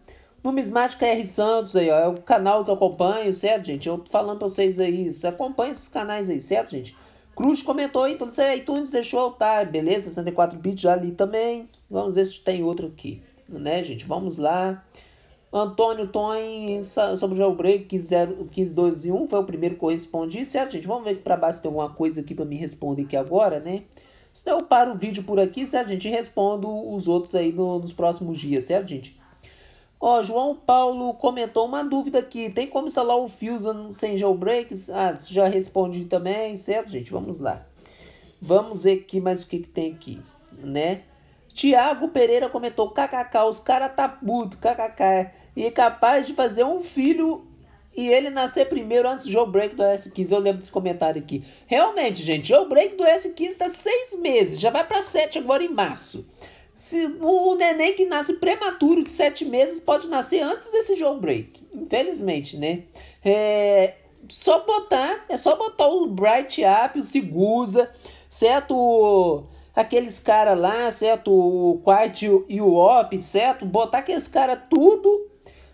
Numismática R Santos aí, ó. É o canal que eu acompanho, certo, gente? Eu tô falando pra vocês aí. Você acompanha esses canais aí, certo, gente? Cruz comentou, então você é iTunes deixou, tá? Beleza, 64 bits já ali também. Vamos ver se tem outro aqui, né, gente? Vamos lá. Antônio Toin sobre o jailbreak 1521 foi o primeiro que eu respondi, certo, gente? Vamos ver para baixo se tem alguma coisa aqui para me responder aqui agora, né? Senão eu paro o vídeo por aqui, certo, gente? E respondo os outros aí no, nos próximos dias, certo, gente? Ó, João Paulo comentou uma dúvida aqui. Tem como instalar o Fusion sem jailbreaks? Ah, já respondi também, certo, gente? Vamos lá. Vamos ver aqui mais o que, que tem aqui, né? Tiago Pereira comentou, kkk, os cara tá puto, kkk. E é capaz de fazer um filho e ele nascer primeiro antes do Break do s 15. Eu lembro desse comentário aqui. Realmente, gente, Break do s 15 está seis meses, já vai para sete agora em março. Se, o, neném que nasce prematuro de sete meses pode nascer antes desse jailbreak. Infelizmente, né? É só botar, é só botar o Bright Up, o Sigusa, certo? aqueles caras lá, certo? O Quiet e o Op, certo? Botar aqueles cara tudo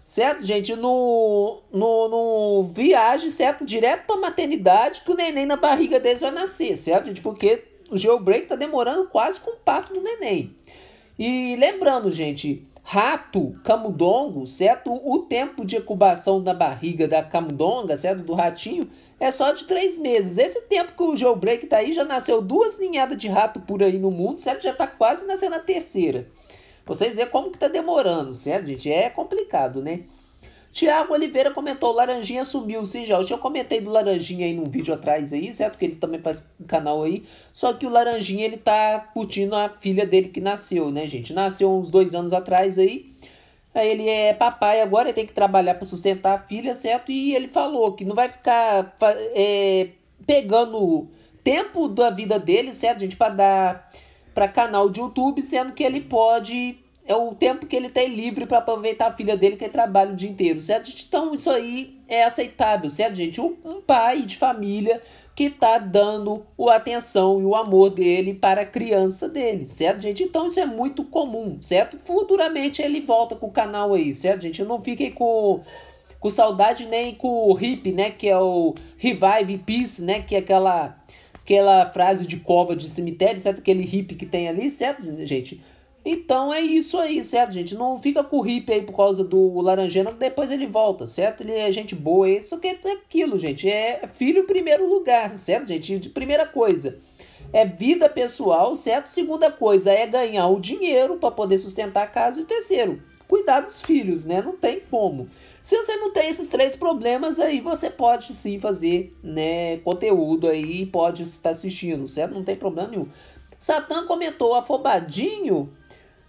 certo, gente? No, no, no viagem, certo? Direto pra maternidade que o neném na barriga deles vai nascer, certo, gente? Porque o jailbreak tá demorando quase com o pato do neném. E lembrando, gente, rato, camundongo, certo? O tempo de incubação da barriga da camundonga, certo? Do ratinho, é só de três meses. Esse tempo que o jailbreak tá aí, já nasceu duas ninhadas de rato por aí no mundo, certo? Já tá quase nascendo a terceira. Vocês vê como que tá demorando, certo, gente? É complicado, né? Tiago Oliveira comentou, Laranjinha sumiu, sim, já. Eu já comentei do Laranjinha aí num vídeo atrás aí, certo? Que ele também faz canal aí. Só que o Laranjinha, ele tá curtindo a filha dele que nasceu, né, gente? Nasceu uns dois anos atrás aí. Aí ele é papai agora, ele tem que trabalhar para sustentar a filha, certo? E ele falou que não vai ficar é, pegando tempo da vida dele, certo, gente? Para dar para canal de YouTube, sendo que ele pode é o tempo que ele tem livre para aproveitar a filha dele que trabalha o dia inteiro, certo? Então isso aí é aceitável, certo, gente? Um, um pai de família que tá dando o atenção e o amor dele para a criança dele, certo, gente? Então isso é muito comum, certo? Futuramente ele volta com o canal aí, certo, gente? Não fiquem com, com saudade nem com o hip, né? Que é o Revive Peace, né? Que é aquela aquela frase de cova de cemitério, certo? Aquele hip que tem ali, certo, gente? Então é isso aí, certo, gente? Não fica com o hip aí por causa do Laranjeira, que depois ele volta, certo? Ele é gente boa, é isso que é aquilo, gente. É filho primeiro lugar, certo, gente? De primeira coisa. É vida pessoal, certo? Segunda coisa é ganhar o dinheiro para poder sustentar a casa. E terceiro, cuidar dos filhos, né? Não tem como. Se você não tem esses três problemas aí, você pode sim fazer, né, conteúdo aí, pode estar assistindo, certo? Não tem problema nenhum. Satã comentou afobadinho.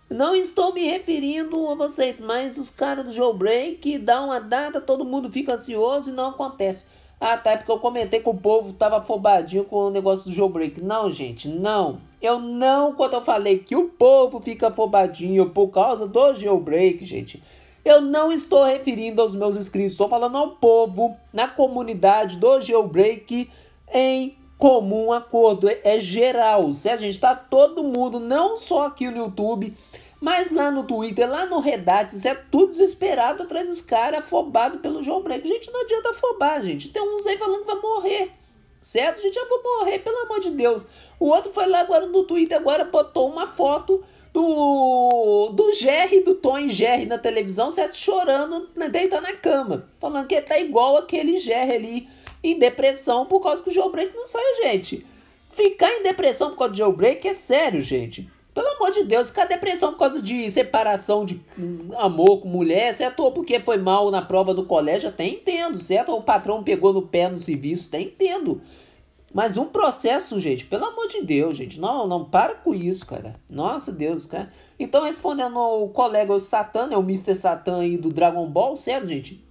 Não estou me referindo a você mas os caras do Jailbreak dá uma data, todo mundo fica ansioso e não acontece. Ah, tá, é porque eu comentei que o povo tava afobadinho com o negócio do jailbreak. Não, gente, não. Eu não, quando eu falei que o povo fica afobadinho por causa do jailbreak, gente. Eu não estou referindo aos meus inscritos, estou falando ao povo, na comunidade do Jailbreak em comum acordo, é, é geral, certo? A gente está todo mundo, não só aqui no YouTube, mas lá no Twitter, lá no Redates, é tudo desesperado atrás dos caras, afobado pelo Geobreak. Gente, não adianta afobar, gente. Tem uns aí falando que vai morrer, certo? Gente, eu vou morrer, pelo amor de Deus. O outro foi lá agora no Twitter, agora botou uma foto do, do Jerry, do Tom e Jerry na televisão, certo chorando, né, deitando na cama, falando que tá igual aquele Jerry ali em depressão por causa que o jailbreak não sai, gente. Ficar em depressão por causa do jailbreak é sério, gente. Pelo amor de Deus, ficar depressão por causa de separação de amor com mulher, certo? Ou porque foi mal na prova do colégio, até entendo, certo? Ou o patrão pegou no pé no serviço, até entendo. Mas um processo, gente, pelo amor de Deus, gente, não, não para com isso, cara. Nossa Deus, cara. Então, respondendo ao colega né, o Satã, é o Mr. Satã aí do Dragon Ball, certo, gente?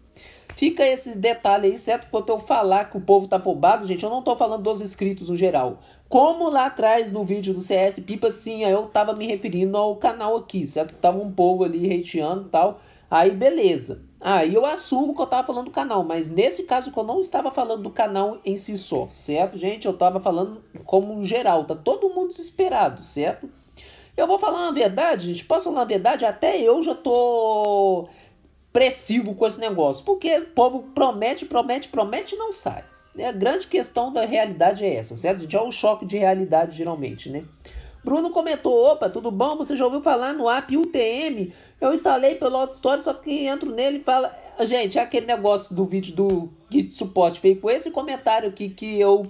Fica esse detalhe aí, certo? Quando eu falar que o povo tá afobado, gente, eu não tô falando dos inscritos no geral. Como lá atrás no vídeo do CS Pipa, sim, eu tava me referindo ao canal aqui, certo? Tava um povo ali hateando e tal. Aí beleza. Aí eu assumo que eu estava falando do canal, mas nesse caso que eu não estava falando do canal em si só, certo, gente? Eu estava falando como um geral, tá todo mundo desesperado, certo? Eu vou falar uma verdade, gente, posso falar uma verdade? Até eu já tô pressivo com esse negócio, porque o povo promete, promete, promete e não sai. Né? A grande questão da realidade é essa, certo? Já é o choque de realidade, geralmente, né? Bruno comentou: opa, tudo bom? Você já ouviu falar no app UTM? Eu instalei pelo Store, só que entro nele e fala. Gente, é aquele negócio do vídeo do Git Suporte veio com esse comentário aqui que eu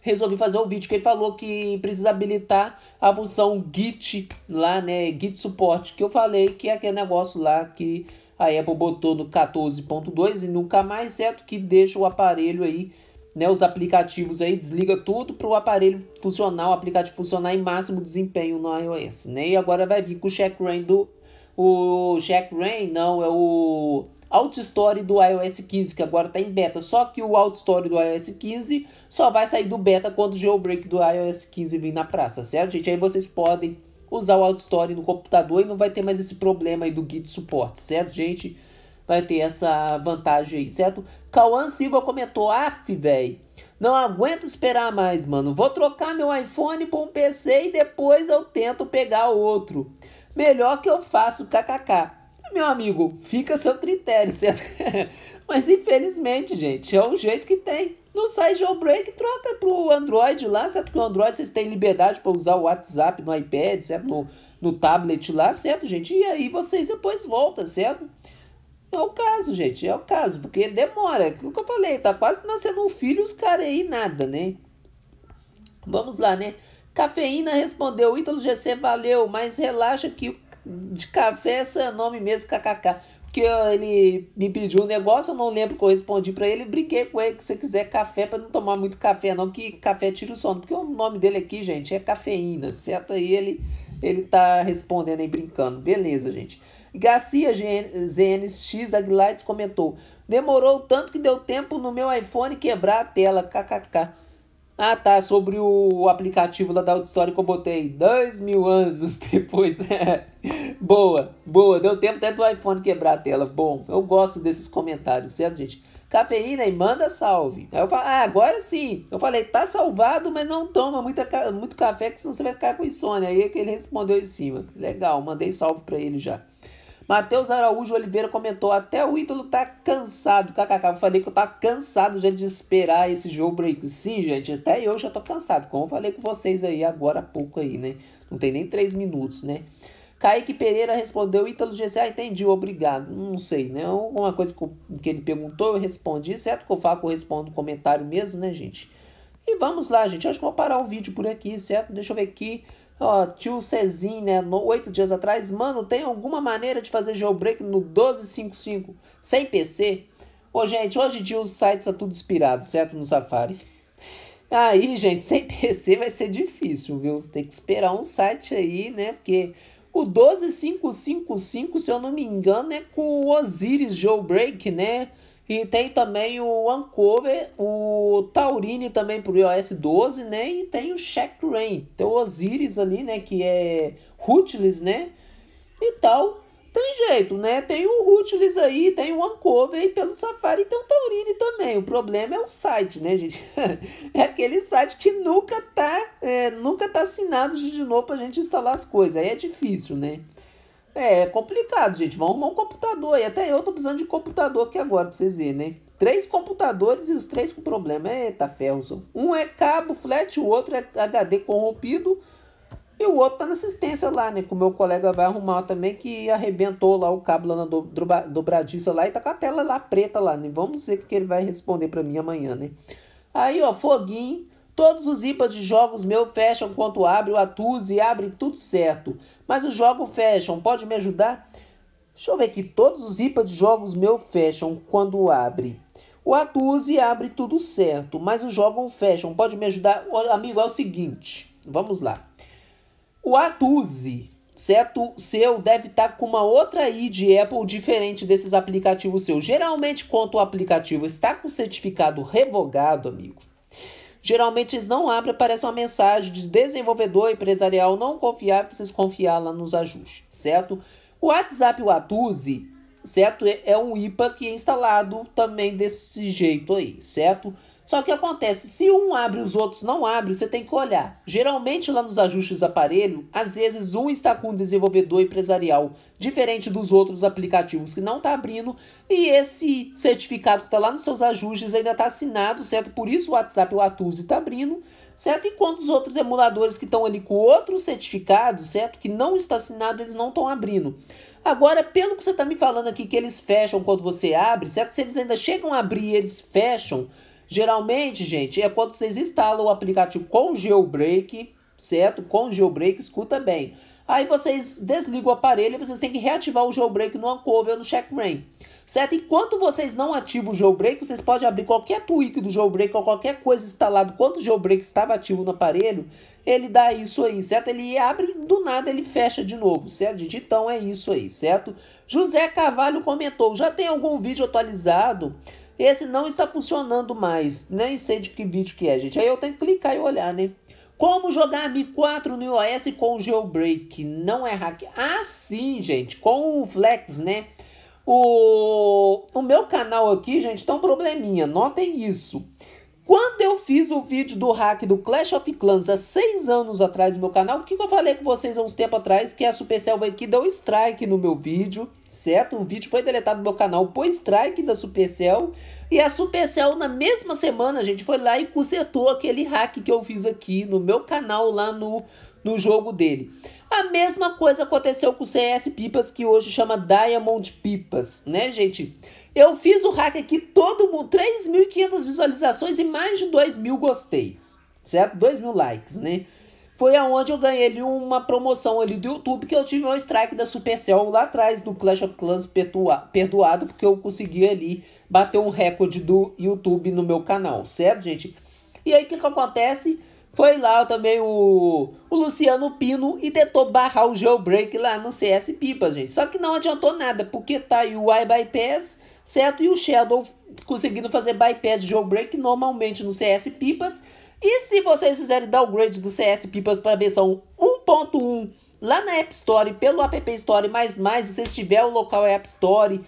resolvi fazer o vídeo que ele falou que precisa habilitar a função Git lá, né? Git suporte que eu falei que é aquele negócio lá que a Apple botou no 14.2 e nunca mais, certo? Que deixa o aparelho aí né, os aplicativos aí, desliga tudo para o aparelho funcionar, o aplicativo funcionar em máximo desempenho no iOS, né? E agora vai vir com o check-rain do... O check-rain, não, é o... Story do iOS 15, que agora está em beta. Só que o Story do iOS 15 só vai sair do beta quando o jailbreak do iOS 15 vir na praça, certo, gente? Aí vocês podem usar o Story no computador e não vai ter mais esse problema aí do Git suporte, certo, gente? vai ter essa vantagem aí, certo? Cauã Silva comentou, af, velho. Não aguento esperar mais, mano. Vou trocar meu iPhone por um PC e depois eu tento pegar outro. Melhor que eu faço kkk. Meu amigo, fica seu critério, certo? Mas infelizmente, gente, é o jeito que tem. Não sai jailbreak, troca pro Android lá, certo? Que o Android vocês têm liberdade para usar o WhatsApp no iPad, certo? No, no tablet lá, certo, gente? E aí vocês depois voltam, certo? É o caso, gente, é o caso, porque demora. É o que eu falei, tá quase nascendo um filho os caras aí nada, né? Vamos lá, né? Cafeína respondeu, Ítalo GC, valeu, mas relaxa que de café é nome mesmo, kkk. Porque ele me pediu um negócio, eu não lembro que eu respondi pra ele, briguei com ele que se quiser café, para não tomar muito café não, que café tira o sono. Porque o nome dele aqui, gente, é cafeína, certo? Aí ele, ele tá respondendo aí, brincando. Beleza, gente. Garcia ZNX Aguilares comentou: Demorou tanto que deu tempo no meu iPhone quebrar a tela. KKK. Ah, tá. Sobre o aplicativo lá da Auditório que eu botei. Dois mil anos depois. boa, boa. Deu tempo até do iPhone quebrar a tela. Bom, eu gosto desses comentários, certo, gente? Cafeína e manda salve. Aí eu falo, ah, agora sim. Eu falei, tá salvado, mas não toma muita, muito café, que senão você vai ficar com insônia. Aí é que ele respondeu em cima. Legal, mandei salve pra ele já. Matheus Araújo Oliveira comentou: até o Ítalo tá cansado. KKK, eu falei que eu tava tá cansado já de esperar esse jogo break. Sim, gente, até eu já tô cansado. Como eu falei com vocês aí agora há pouco aí, né? Não tem nem três minutos, né? Kaique Pereira respondeu, Ítalo GC, ah, entendi, obrigado. Não sei, né? Alguma coisa que ele perguntou, eu respondi. Certo que eu falo que eu respondo o comentário mesmo, né, gente? E vamos lá, gente. Acho que vou parar o vídeo por aqui, certo? Deixa eu ver aqui. Ó, tio Cezinho, né? No, oito dias atrás. Mano, tem alguma maneira de fazer jailbreak no 1255 sem PC? Ô, gente, hoje em dia os sites estão tá tudo inspirado, certo? No Safari. Aí, gente, sem PC vai ser difícil, viu? Tem que esperar um site aí, né? Porque o 12555, se eu não me engano, é com o Osiris Jailbreak, né? E tem também o Uncover, o Taurine também para o iOS 12, né? E tem o Shack Rain, tem o Osiris ali, né? Que é Rootless, né? E tal. Tem jeito, né? Tem o Rootless aí, tem o Uncover aí pelo Safari e tem o Taurine também. O problema é o site, né, gente? é aquele site que nunca tá, é, nunca tá assinado de novo para a gente instalar as coisas. Aí é difícil, né? É, é, complicado, gente. Vão arrumar um computador. E até eu tô precisando de computador aqui agora, pra vocês verem, né? Três computadores e os três com problema. Eita, Felson. Um é cabo flat, o outro é HD corrompido. E o outro tá na assistência lá, né? Que o meu colega vai arrumar também, que arrebentou lá o cabo lá na do, do, dobradiça lá e tá com a tela lá preta lá, né? Vamos ver o que ele vai responder para mim amanhã, né? Aí, ó, foguinho Todos os IPA de jogos meu fecham quando abre o Atuz e abre tudo certo. Mas os jogos fecham, pode me ajudar? Deixa eu ver aqui. Todos os IPA de jogos meu fecham quando abre. O Atuse abre tudo certo, mas os jogos fecham. Pode me ajudar? amigo, é o seguinte. Vamos lá. O Atuse, certo? Seu deve estar tá com uma outra ID Apple diferente desses aplicativos seus. Geralmente, quando o aplicativo está com certificado revogado, amigo, Geralmente eles não abrem, aparece uma mensagem de desenvolvedor empresarial não confiável, precisa confiar lá nos ajustes, certo? O WhatsApp Watusi, certo? É, é um IPA que é instalado também desse jeito aí, certo? Só que acontece, se um abre os outros não abrem, você tem que olhar. Geralmente lá nos ajustes aparelho, às vezes um está com um desenvolvedor empresarial diferente dos outros aplicativos que não está abrindo e esse certificado que está lá nos seus ajustes ainda está assinado, certo? Por isso o WhatsApp, o Atuze está abrindo, certo? Enquanto os outros emuladores que estão ali com outro certificado, certo? Que não está assinado, eles não estão abrindo. Agora, pelo que você está me falando aqui, que eles fecham quando você abre, certo? Se eles ainda chegam a abrir eles fecham, Geralmente, gente, é quando vocês instalam o aplicativo com jailbreak, certo? Com jailbreak, escuta bem. Aí vocês desligam o aparelho e vocês têm que reativar o jailbreak no Uncover ou no Checkbrain. Certo? Enquanto vocês não ativam o jailbreak, vocês podem abrir qualquer tweak do jailbreak ou qualquer coisa instalada. Quando o jailbreak estava ativo no aparelho, ele dá isso aí, certo? Ele abre do nada ele fecha de novo, certo? Então é isso aí, certo? José Carvalho comentou: já tem algum vídeo atualizado esse não está funcionando mais. Nem sei de que vídeo que é, gente. Aí eu tenho que clicar e olhar, né? Como jogar Mi 4 no iOS com jailbreak? Não é hack. Ah, sim, gente. Com o Flex, né? O, o meu canal aqui, gente, tem tá um probleminha. Notem isso. Quando eu fiz o vídeo do hack do Clash of Clans há seis anos atrás no meu canal, o que eu falei com vocês há uns tempo atrás, que a Supercell veio aqui deu strike no meu vídeo, certo? O vídeo foi deletado do meu canal por strike da Supercell, e a Supercell na mesma semana, a gente, foi lá e consertou aquele hack que eu fiz aqui no meu canal, lá no, no jogo dele. A mesma coisa aconteceu com o CS Pipas, que hoje chama Diamond Pipas, né, gente? Eu fiz o hack aqui todo mundo, 3.500 visualizações e mais de 2.000 mil gosteis, certo? 2.000 mil likes, né? Foi aonde eu ganhei ali uma promoção ali do YouTube que eu tive um strike da Supercell lá atrás do Clash of Clans perdoado, porque eu consegui ali bater um recorde do YouTube no meu canal, certo, gente? E aí o que, que acontece? Foi lá também o, o, Luciano Pino e tentou barrar o jailbreak lá no CS Pipa, gente. Só que não adiantou nada, porque tá aí o iBypass certo? E o Shadow conseguindo fazer bypass de break normalmente no CS Pipas. E se vocês fizerem downgrade do CS Pipas para a versão 1.1 lá na App Store, pelo App Store mais mais, se vocês tiver o local App Store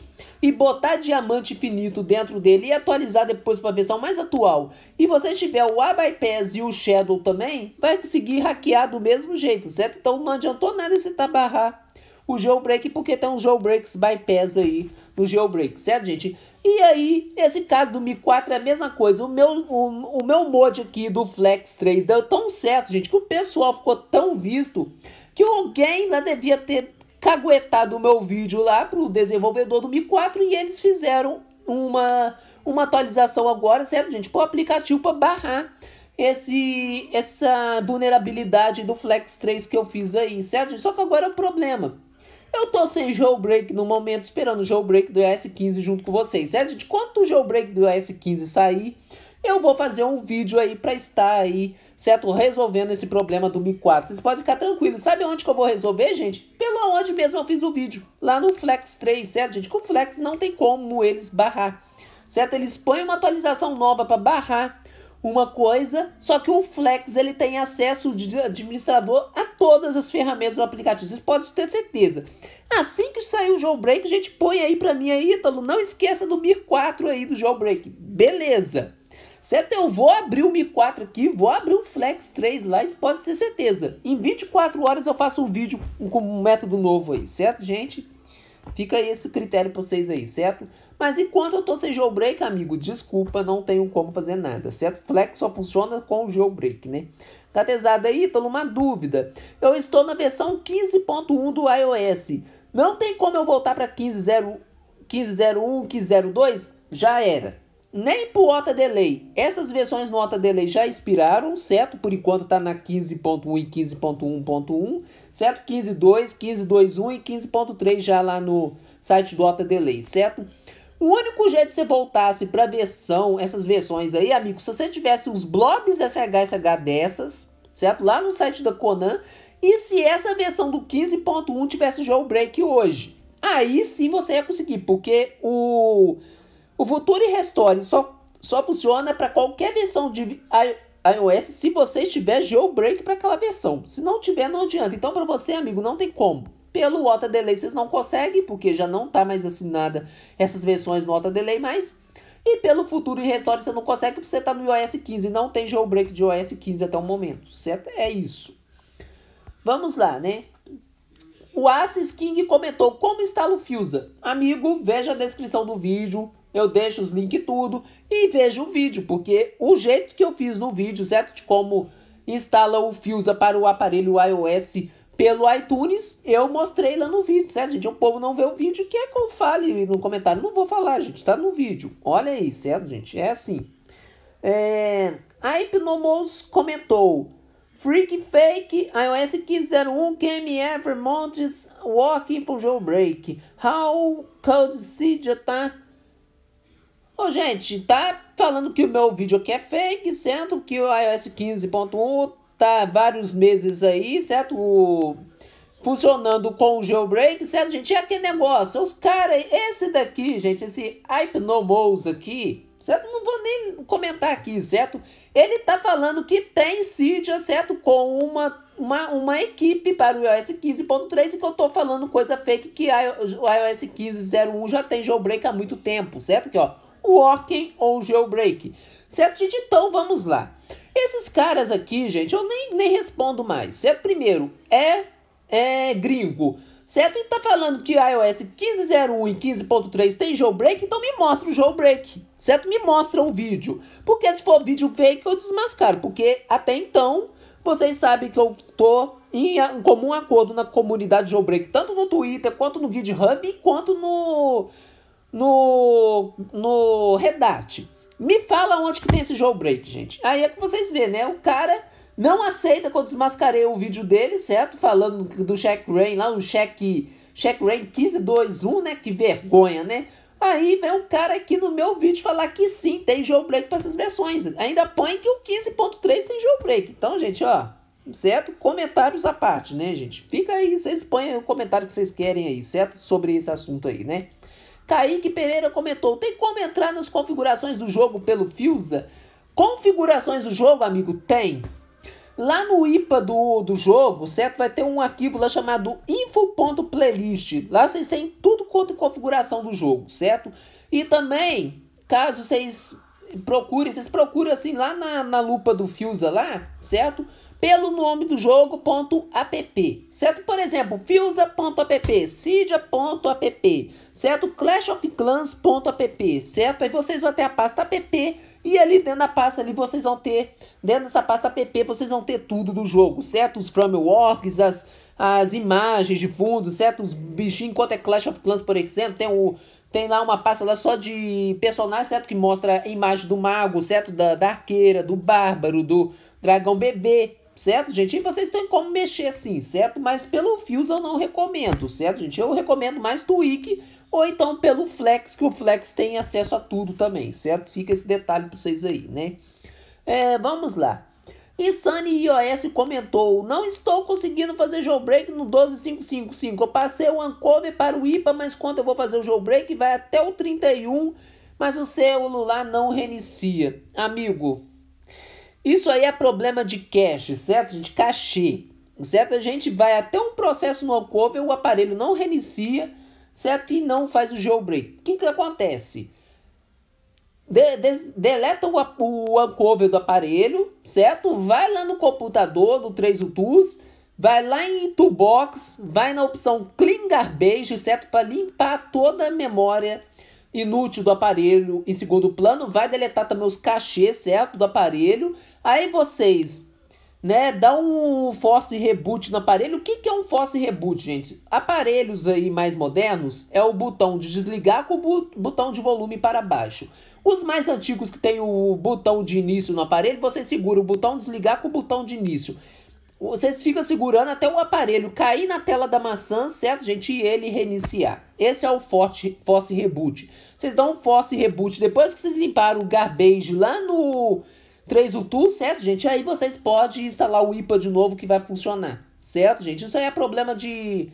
e botar diamante infinito dentro dele e atualizar depois para a versão mais atual, e você tiver o A-Bypass e o Shadow também, vai conseguir hackear do mesmo jeito, certo? Então não adiantou nada você tá barrar o jailbreak porque tem um jailbreaks bypass aí no jailbreak, certo, gente? E aí, nesse caso do Mi 4 é a mesma coisa. O meu, o, o meu mod aqui do Flex 3 deu tão certo, gente, que o pessoal ficou tão visto que alguém lá devia ter caguetado o meu vídeo lá pro desenvolvedor do Mi 4 e eles fizeram uma, uma atualização agora, certo, gente? Pro aplicativo para barrar esse, essa vulnerabilidade do Flex 3 que eu fiz aí, certo? Só que agora é o problema. Eu tô sem jailbreak no momento, esperando o jailbreak do iOS 15 junto com vocês, certo? Gente, quando o jailbreak do iOS 15 sair, eu vou fazer um vídeo aí para estar aí, certo? Resolvendo esse problema do Mi 4. Vocês podem ficar tranquilos. Sabe onde que eu vou resolver, gente? Pelo onde mesmo eu fiz o vídeo. Lá no Flex 3, certo, gente? Com o Flex não tem como eles barrar, certo? Eles põem uma atualização nova para barrar uma coisa, só que o Flex ele tem acesso de administrador a todas as ferramentas do aplicativo. Vocês podem ter certeza. Assim que sair o jailbreak, a gente põe aí para mim aí, Ítalo, não esqueça do mi 4 aí do jailbreak. Beleza. Certo? É eu vou abrir o Mi 4 aqui, vou abrir o Flex 3 lá, isso pode ser certeza. Em 24 horas eu faço um vídeo com um método novo aí, certo, gente? Fica aí esse critério para vocês aí, certo? Mas enquanto eu estou sem jailbreak, amigo, desculpa, não tenho como fazer nada, certo? Flex só funciona com o jailbreak, né? Tá pesado aí? Tô numa dúvida. Eu estou na versão 15.1 do iOS. Não tem como eu voltar para 15.01, 15.02? Já era. Nem pro OTA Delay. Essas versões no OTA Delay já expiraram, certo? Por enquanto tá na 15.1 e 15.1.1, certo? 15.2, 15.2.1 e 15.3 já lá no site do OTA Delay, certo? O único jeito de você voltasse pra versão, essas versões aí, amigo, se você tivesse uns blobs SHSH dessas, certo? Lá no site da Conan, e se essa versão do 15.1 tivesse jailbreak hoje? Aí sim você ia conseguir, porque o, o Futuri Restore só, só funciona para qualquer versão de iOS se você tiver jailbreak para aquela versão. Se não tiver, não adianta. Então, para você, amigo, não tem como. Pelo Water Delay vocês não conseguem, porque já não está mais assinada essas versões no Water Delay, mais E pelo futuro e restore você não consegue, porque você está no iOS 15. Não tem jailbreak de iOS 15 até o momento, certo? É isso. Vamos lá, né? O Assis King comentou como instala o Fusa. Amigo, veja a descrição do vídeo. Eu deixo os links tudo e veja o vídeo, porque o jeito que eu fiz no vídeo, certo? De como instala o Fusa para o aparelho iOS pelo iTunes, eu mostrei lá no vídeo, certo, gente? O povo não vê o vídeo, quer que eu fale no comentário? Não vou falar, gente, tá no vídeo. Olha aí, certo, gente? É assim. É... A Hipnomos comentou... Freak Fake iOS 1501 KME Vermont's Walking for Jailbreak. How Code já tá Ô, gente, tá falando que o meu vídeo aqui é fake, sendo que o iOS 15.1 tá vários meses aí, certo? O, funcionando com o jailbreak, certo, gente? E aquele negócio, os caras, esse daqui, gente, esse Hypnomose aqui, certo? Não vou nem comentar aqui, certo? Ele tá falando que tem Cydia, certo? Com uma, uma, uma equipe para o iOS 15.3 e que eu tô falando coisa fake que o iOS 15.01 já tem jailbreak há muito tempo, certo? Que ó, Working on Jailbreak, certo, gente? Então vamos lá. Esses caras aqui, gente, eu nem, nem respondo mais. Certo? Primeiro, é, é gringo. Certo? E tá falando que iOS 15.01 e 15.3 tem jailbreak, então me mostra o jailbreak. Certo? Me mostra o vídeo. Porque se for vídeo fake, eu desmascaro. Porque até então, vocês sabem que eu tô em comum acordo na comunidade jailbreak, tanto no Twitter, quanto no GitHub, quanto no, no, no Redact. Me fala onde que tem esse jailbreak, gente. Aí é que vocês vê, né? O cara não aceita quando desmascarei o vídeo dele, certo? Falando do check rain lá, um cheque check rain 1521, né? Que vergonha, né? Aí vem um cara aqui no meu vídeo falar que sim, tem jailbreak para essas versões. Ainda põe que o 15.3 tem jailbreak. Então, gente, ó, certo? Comentários à parte, né, gente? Fica aí, vocês põem o comentário que vocês querem aí, certo? Sobre esse assunto aí, né? Kaique Pereira comentou: tem como entrar nas configurações do jogo pelo Fiusa? Configurações do jogo, amigo, tem. Lá no IPA do, do jogo, certo? Vai ter um arquivo lá chamado info.playlist. Lá vocês têm tudo quanto é configuração do jogo, certo? E também, caso vocês procurem, vocês procuram assim lá na, na lupa do Fiusa lá, certo? pelo nome do jogo.app, certo? Por exemplo, Fusa.app, Cydia.app, certo? Clash of Clans.app, certo? Aí vocês vão ter a pasta app e ali dentro da pasta ali vocês vão ter, dentro dessa pasta app vocês vão ter tudo do jogo, certo? Os frameworks, as, as imagens de fundo, certo? Os bichinhos, enquanto é Clash of Clans, por exemplo, tem o... Tem lá uma pasta lá só de personagens, certo? Que mostra a imagem do mago, certo? Da, da arqueira, do bárbaro, do dragão bebê, Certo, gente? E vocês têm como mexer sim, certo? Mas pelo Fuse eu não recomendo, certo, gente? Eu recomendo mais Twig ou então pelo Flex, que o Flex tem acesso a tudo também, certo? Fica esse detalhe para vocês aí, né? É, vamos lá. Insane iOS comentou: Não estou conseguindo fazer jailbreak no 12555. Eu passei o Ancover para o IPA, mas quando eu vou fazer o jailbreak vai até o 31, mas o celular não reinicia. Amigo, isso aí é problema de cash, certo? De cachê, certo? A gente vai até um processo no cover, o aparelho não reinicia, certo? E não faz o jailbreak. O que, que acontece? De, de, deleta o, o uncover do aparelho, certo? Vai lá no computador, no 3 Tools, vai lá em Toolbox, vai na opção Clean Garbage, certo? Para limpar toda a memória inútil do aparelho em segundo plano, vai deletar também os cachês, certo, do aparelho. Aí vocês, né, dá um force reboot no aparelho. O que, que é um force reboot, gente? Aparelhos aí mais modernos é o botão de desligar com o botão de volume para baixo. Os mais antigos que tem o botão de início no aparelho, você segura o botão desligar com o botão de início. Vocês ficam segurando até o aparelho cair na tela da maçã, certo, gente? E ele reiniciar. Esse é o Force, force Reboot. Vocês dão um Force Reboot depois que vocês limparam o garbage lá no 3 Utu, certo, gente? Aí vocês podem instalar o IPA de novo que vai funcionar, certo, gente? Isso aí é problema de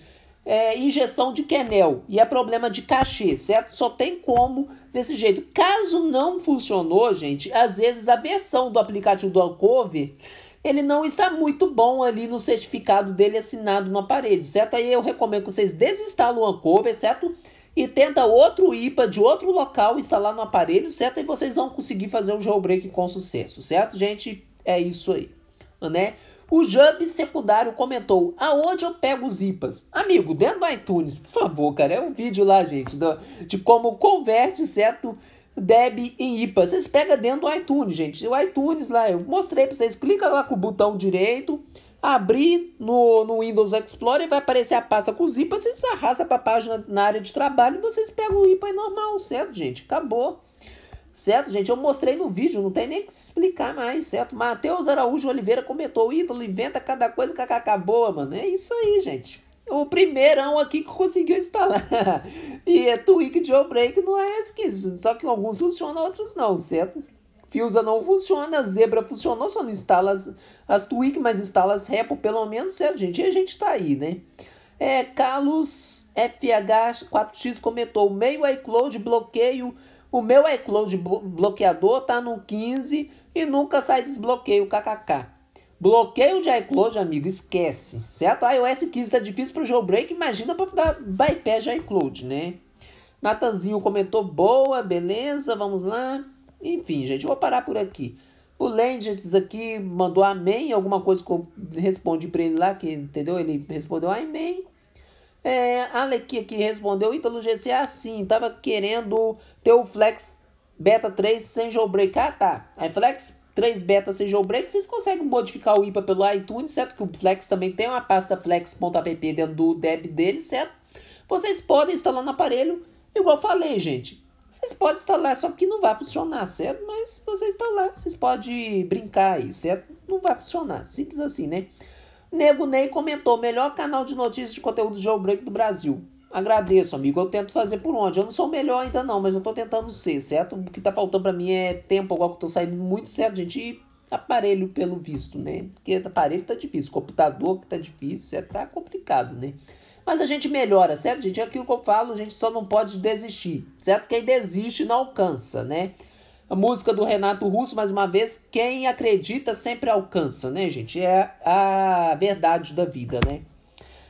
é, injeção de Kenel e é problema de cachê, certo? Só tem como desse jeito. Caso não funcionou, gente, às vezes a versão do aplicativo do Alcove ele não está muito bom ali no certificado dele assinado na parede, certo? Aí eu recomendo que vocês desinstalam o Ancover, certo? E tenta outro IPA de outro local instalar no aparelho, certo? E vocês vão conseguir fazer um jailbreak com sucesso, certo, gente? É isso aí, né? O Jump secundário comentou: aonde eu pego os IPAs? Amigo, dentro do iTunes, por favor, cara. É um vídeo lá, gente, do, de como converte, certo? bebe em IPA. Vocês pegam dentro do iTunes, gente. O iTunes lá, eu mostrei para vocês. Clica lá com o botão direito, abrir no, no Windows Explorer, vai aparecer a pasta com os IPA. Vocês arrasta para a página na área de trabalho e vocês pegam o IPA é normal, certo, gente? Acabou. Certo, gente? Eu mostrei no vídeo, não tem nem que explicar mais, certo? Matheus Araújo Oliveira comentou: ídolo inventa cada coisa, que acabou, mano. É isso aí, gente o primeirão aqui que conseguiu instalar. e é tweak Jailbreak no AES15. É só que alguns funcionam, outros não, certo? Fusa não funciona, Zebra funcionou, só não instala as, as tweak mas instala as Repo pelo menos, certo, gente? E a gente tá aí, né? É, Carlos FH4X comentou, meio iCloud bloqueio, o meu iCloud bloqueador tá no 15 e nunca sai desbloqueio, kkk. Bloqueio de iCloud, amigo, esquece, certo? A iOS 15 tá difícil para o jailbreak, imagina para dar bypass de iCloud, né? Natanzinho comentou, boa, beleza, vamos lá. Enfim, gente, vou parar por aqui. O Lendes aqui mandou amém, alguma coisa que eu respondi para ele lá, que entendeu? Ele respondeu amém. É, Aleki aqui respondeu, Ítalo GC, assim, ah, tava querendo ter o Flex Beta 3 sem jailbreak. Ah, tá. iFlex 3 beta seja o break, vocês conseguem modificar o IPA pelo iTunes, certo? Que o Flex também tem uma pasta flex.app dentro do deb dele, certo? Vocês podem instalar no aparelho, igual falei, gente. Vocês podem instalar, só que não vai funcionar, certo? Mas vocês estão lá vocês podem brincar aí, certo? Não vai funcionar, simples assim, né? Nego Ney comentou, melhor canal de notícias de conteúdo de jailbreak do Brasil. Agradeço, amigo. Eu tento fazer por onde? Eu não sou melhor ainda não, mas eu tô tentando ser, certo? O que tá faltando para mim é tempo, agora que eu tô saindo muito certo, gente, e aparelho pelo visto, né? Porque aparelho tá difícil, computador que tá difícil, certo? É, tá complicado, né? Mas a gente melhora, certo, gente? É aquilo que eu falo, a gente só não pode desistir, certo? Quem desiste não alcança, né? A música do Renato Russo, mais uma vez, quem acredita sempre alcança, né, gente? É a verdade da vida, né?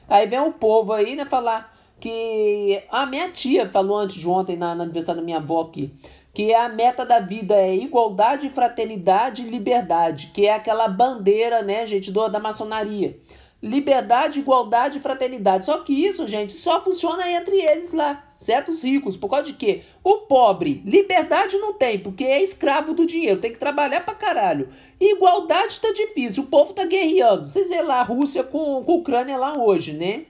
Aí vem o povo aí, né, falar que a minha tia falou antes de ontem, na, no aniversário da minha avó aqui, que é a meta da vida é igualdade, fraternidade e liberdade, que é aquela bandeira, né, gente, do, da maçonaria. Liberdade, igualdade e fraternidade. Só que isso, gente, só funciona entre eles lá, certo? Os ricos. Por causa de quê? O pobre, liberdade não tem, porque é escravo do dinheiro, tem que trabalhar pra caralho. Igualdade tá difícil, o povo tá guerreando. Vocês vê lá a Rússia com, com a Ucrânia lá hoje, né?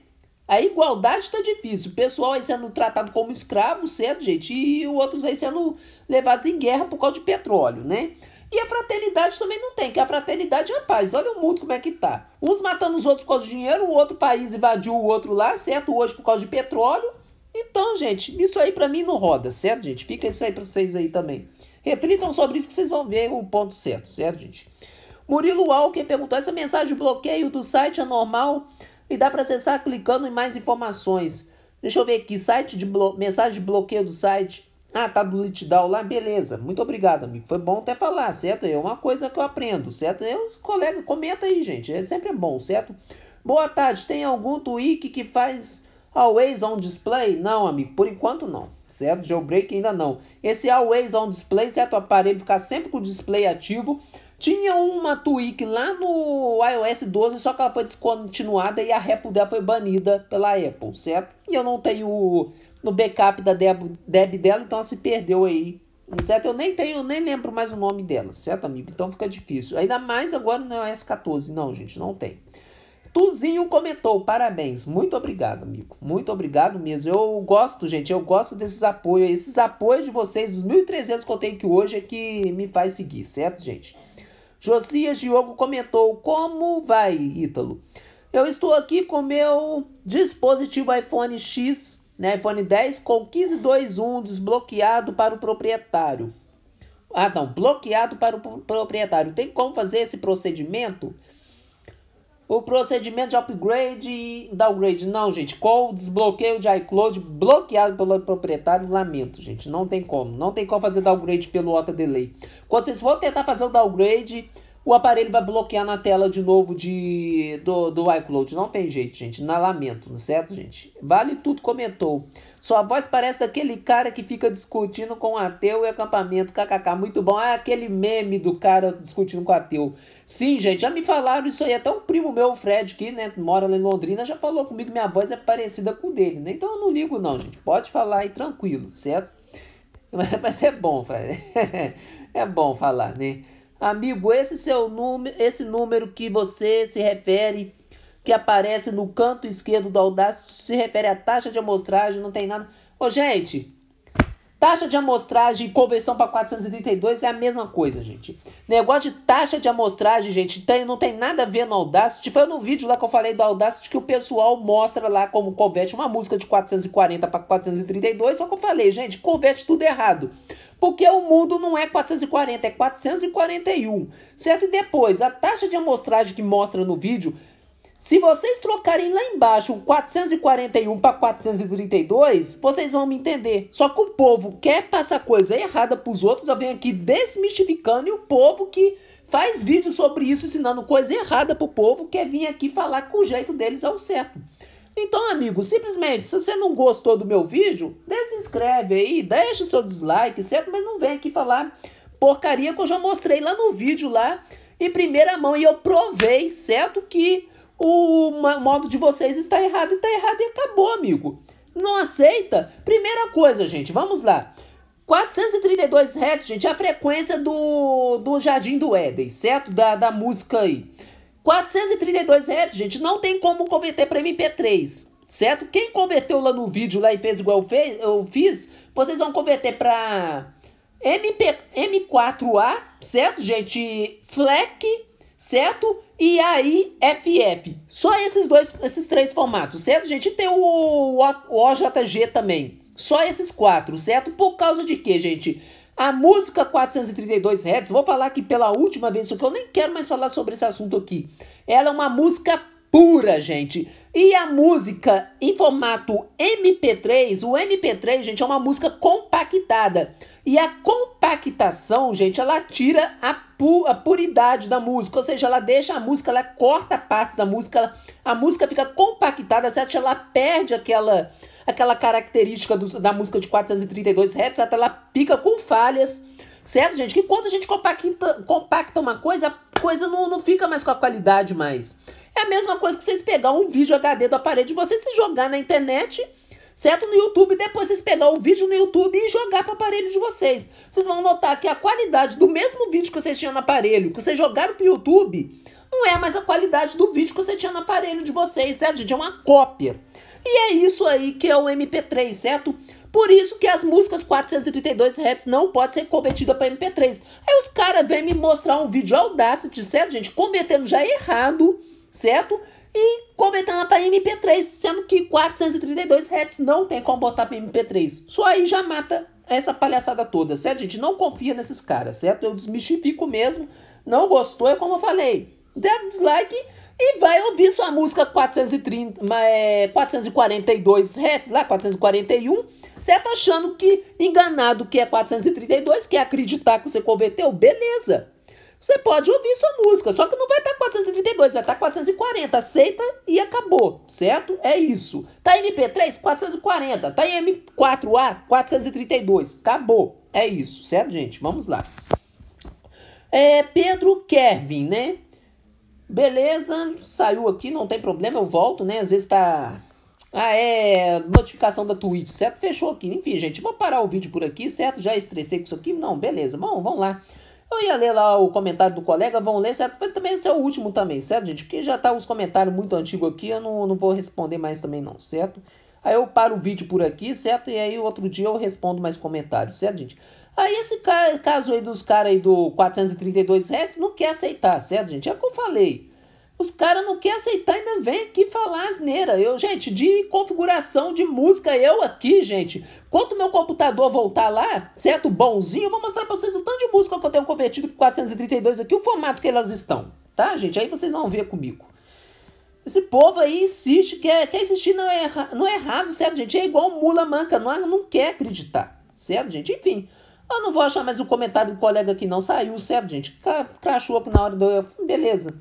A igualdade está difícil. O pessoal aí sendo tratado como escravo, certo, gente? E outros aí sendo levados em guerra por causa de petróleo, né? E a fraternidade também não tem, que a fraternidade é paz. Olha o mundo como é que tá. Uns matando os outros por causa de dinheiro, o outro país invadiu o outro lá, certo? Hoje por causa de petróleo. Então, gente, isso aí para mim não roda, certo, gente? Fica isso aí para vocês aí também. Reflitam sobre isso que vocês vão ver o ponto certo, certo, gente? Murilo Walker perguntou: essa mensagem de bloqueio do site é normal? E dá para acessar clicando em mais informações. Deixa eu ver aqui, site de blo... mensagem de bloqueio do site. Ah, tá do Litdown lá, beleza. Muito obrigado, amigo. Foi bom até falar, certo? É uma coisa que eu aprendo, certo? É os colegas, comenta aí, gente. É sempre bom, certo? Boa tarde. Tem algum tweak que faz Always on display? Não, amigo, por enquanto não, certo? Jailbreak ainda não. Esse Always on display, certo? O aparelho ficar sempre com o display ativo tinha uma tweak lá no iOS 12, só que ela foi descontinuada e a repo dela foi banida pela Apple, certo? E eu não tenho no backup da deb, deb dela, então ela se perdeu aí, certo? Eu nem tenho, eu nem lembro mais o nome dela, certo, amigo? Então fica difícil. Ainda mais agora no iOS 14. Não, gente, não tem. Tuzinho comentou, parabéns, muito obrigado, amigo, muito obrigado mesmo. Eu gosto, gente, eu gosto desses apoios, esses apoios de vocês, os 1.300 que eu tenho aqui hoje é que me faz seguir, certo, gente? Josias Diogo comentou: Como vai, Ítalo? Eu estou aqui com meu dispositivo iPhone X, né, iPhone 10 com 1521 desbloqueado para o proprietário. Ah, não, bloqueado para o proprietário. Tem como fazer esse procedimento? o procedimento de upgrade e downgrade. Não, gente. Com o desbloqueio de iCloud bloqueado pelo proprietário, lamento, gente. Não tem como. Não tem como fazer downgrade pelo OTA Delay. Quando vocês vão tentar fazer o downgrade o aparelho vai bloquear na tela de novo de do, do iCloud. Não tem jeito, gente. Na lamento, é certo, gente? Vale tudo, comentou. Sua voz parece daquele cara que fica discutindo com o ateu e acampamento. KKK, muito bom. Ah, aquele meme do cara discutindo com o ateu. Sim, gente, já me falaram isso aí. Até um primo meu, o Fred, que né, mora lá em Londrina, já falou comigo minha voz é parecida com o dele. Né? Então eu não ligo, não, gente. Pode falar aí tranquilo, certo? Mas é bom, é bom falar, né? Amigo, esse seu número, esse número que você se refere, que aparece no canto esquerdo do Audacity, se refere à taxa de amostragem, não tem nada. Ô, gente, Taxa de amostragem e conversão para 432 é a mesma coisa, gente. Negócio de taxa de amostragem, gente, tem, não tem nada a ver no Audacity. Foi no vídeo lá que eu falei do Audacity que o pessoal mostra lá como converte uma música de 440 para 432. Só que eu falei, gente, converte tudo errado. Porque o mundo não é 440, é 441, certo? E depois, a taxa de amostragem que mostra no vídeo se vocês trocarem lá embaixo 441 para 432, vocês vão me entender. Só que o povo quer passar coisa errada para os outros, eu venho aqui desmistificando e o povo que faz vídeo sobre isso ensinando coisa errada para o povo quer vir aqui falar que o jeito deles é o certo. Então, amigo, simplesmente, se você não gostou do meu vídeo, desinscreve aí, deixa o seu dislike, certo? Mas não vem aqui falar porcaria que eu já mostrei lá no vídeo lá em primeira mão e eu provei, certo? Que o modo de vocês está errado e está errado e acabou, amigo. Não aceita? Primeira coisa, gente, vamos lá. 432 Hz, gente, é a frequência do, do Jardim do Éden, certo? Da, da música aí. 432 Hz, gente, não tem como converter para MP3, certo? Quem converteu lá no vídeo lá e fez igual eu, fez, eu fiz, vocês vão converter para MP, M4A, certo, gente? FLEC, certo? E aí, FF. Só esses dois, esses três formatos, certo, gente? E tem o, o, OJG também. Só esses quatro, certo? Por causa de quê, gente? A música 432 Hz, vou falar aqui pela última vez, só que eu nem quero mais falar sobre esse assunto aqui. Ela é uma música pura, gente. E a música em formato MP3, o MP3, gente, é uma música compactada. E a compactação, gente, ela tira a, pu a puridade da música, ou seja, ela deixa a música, ela corta partes da música, ela, a música fica compactada, certo? Ela perde aquela aquela característica do, da música de 432 Hz, certo? ela fica com falhas, certo, gente? Que quando a gente compacta, compacta uma coisa, a coisa não, não fica mais com a qualidade mais. É a mesma coisa que vocês pegar um vídeo HD do aparelho de vocês e jogar na internet, certo? No YouTube, depois vocês pegar o vídeo no YouTube e jogar para o aparelho de vocês. Vocês vão notar que a qualidade do mesmo vídeo que vocês tinham no aparelho, que vocês jogaram para o YouTube, não é mais a qualidade do vídeo que você tinha no aparelho de vocês, certo, gente? É uma cópia. E é isso aí que é o MP3, certo? Por isso que as músicas 432 Hz não podem ser convertidas para MP3. Aí os caras vêm me mostrar um vídeo Audacity, certo, gente? Convertendo já errado certo? E convertendo para MP3, sendo que 432 Hz não tem como botar para MP3. Só aí já mata essa palhaçada toda, certo? gente não confia nesses caras, certo? Eu desmistifico mesmo. Não gostou, é como eu falei. Dá dislike e vai ouvir sua música 430, 442 Hz, lá 441, certo? Tá achando que enganado que é 432, quer acreditar que você converteu, beleza. Você pode ouvir sua música, só que não vai tá estar 432, vai tá estar 440. Aceita e acabou, certo? É isso. Tá em MP3, 440. Tá em M4A, 432. Acabou. É isso, certo, gente? Vamos lá. É, Pedro Kevin, né? Beleza, saiu aqui, não tem problema, eu volto, né? Às vezes tá. Ah, é. Notificação da Twitch, certo? Fechou aqui. Enfim, gente, vou parar o vídeo por aqui, certo? Já estressei com isso aqui? Não, beleza. Bom, vamos lá. Eu ia ler lá o comentário do colega, vão ler, certo? Mas também esse é o último também, certo, gente? Porque já tá uns comentários muito antigos aqui, eu não, não vou responder mais também não, certo? Aí eu paro o vídeo por aqui, certo? E aí outro dia eu respondo mais comentários, certo, gente? Aí esse caso aí dos caras aí do 432 Hz não quer aceitar, certo, gente? É o que eu falei. Os caras não querem aceitar e ainda vem aqui falar asneira. Eu, gente, de configuração de música, eu aqui, gente. Quando meu computador voltar lá, certo? Bonzinho, eu vou mostrar pra vocês o tanto de música que eu tenho convertido com 432 aqui, o formato que elas estão. Tá, gente? Aí vocês vão ver comigo. Esse povo aí insiste, quer, quer insistir no, é erra, no é errado, certo, gente? É igual mula manca, não, não quer acreditar, certo, gente? Enfim, eu não vou achar mais o comentário do colega que não saiu, certo, gente? Crachou aqui na hora do... Beleza.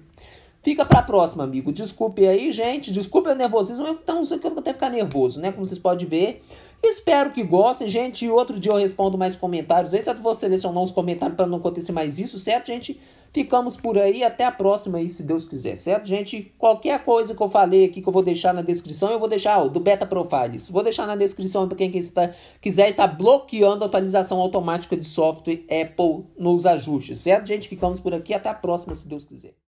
Fica para próxima, amigo. Desculpe aí, gente. Desculpe o nervosismo. Então, não sei que eu até ficar nervoso, né? Como vocês podem ver. Espero que gostem, gente. E outro dia eu respondo mais comentários. Aí, você Vou selecionar uns comentários para não acontecer mais isso, certo, gente? Ficamos por aí. Até a próxima aí, se Deus quiser, certo, gente? Qualquer coisa que eu falei aqui que eu vou deixar na descrição, eu vou deixar ó, do Beta Profiles. Vou deixar na descrição para quem está, quiser estar bloqueando a atualização automática de software Apple nos ajustes, certo, gente? Ficamos por aqui. Até a próxima, se Deus quiser.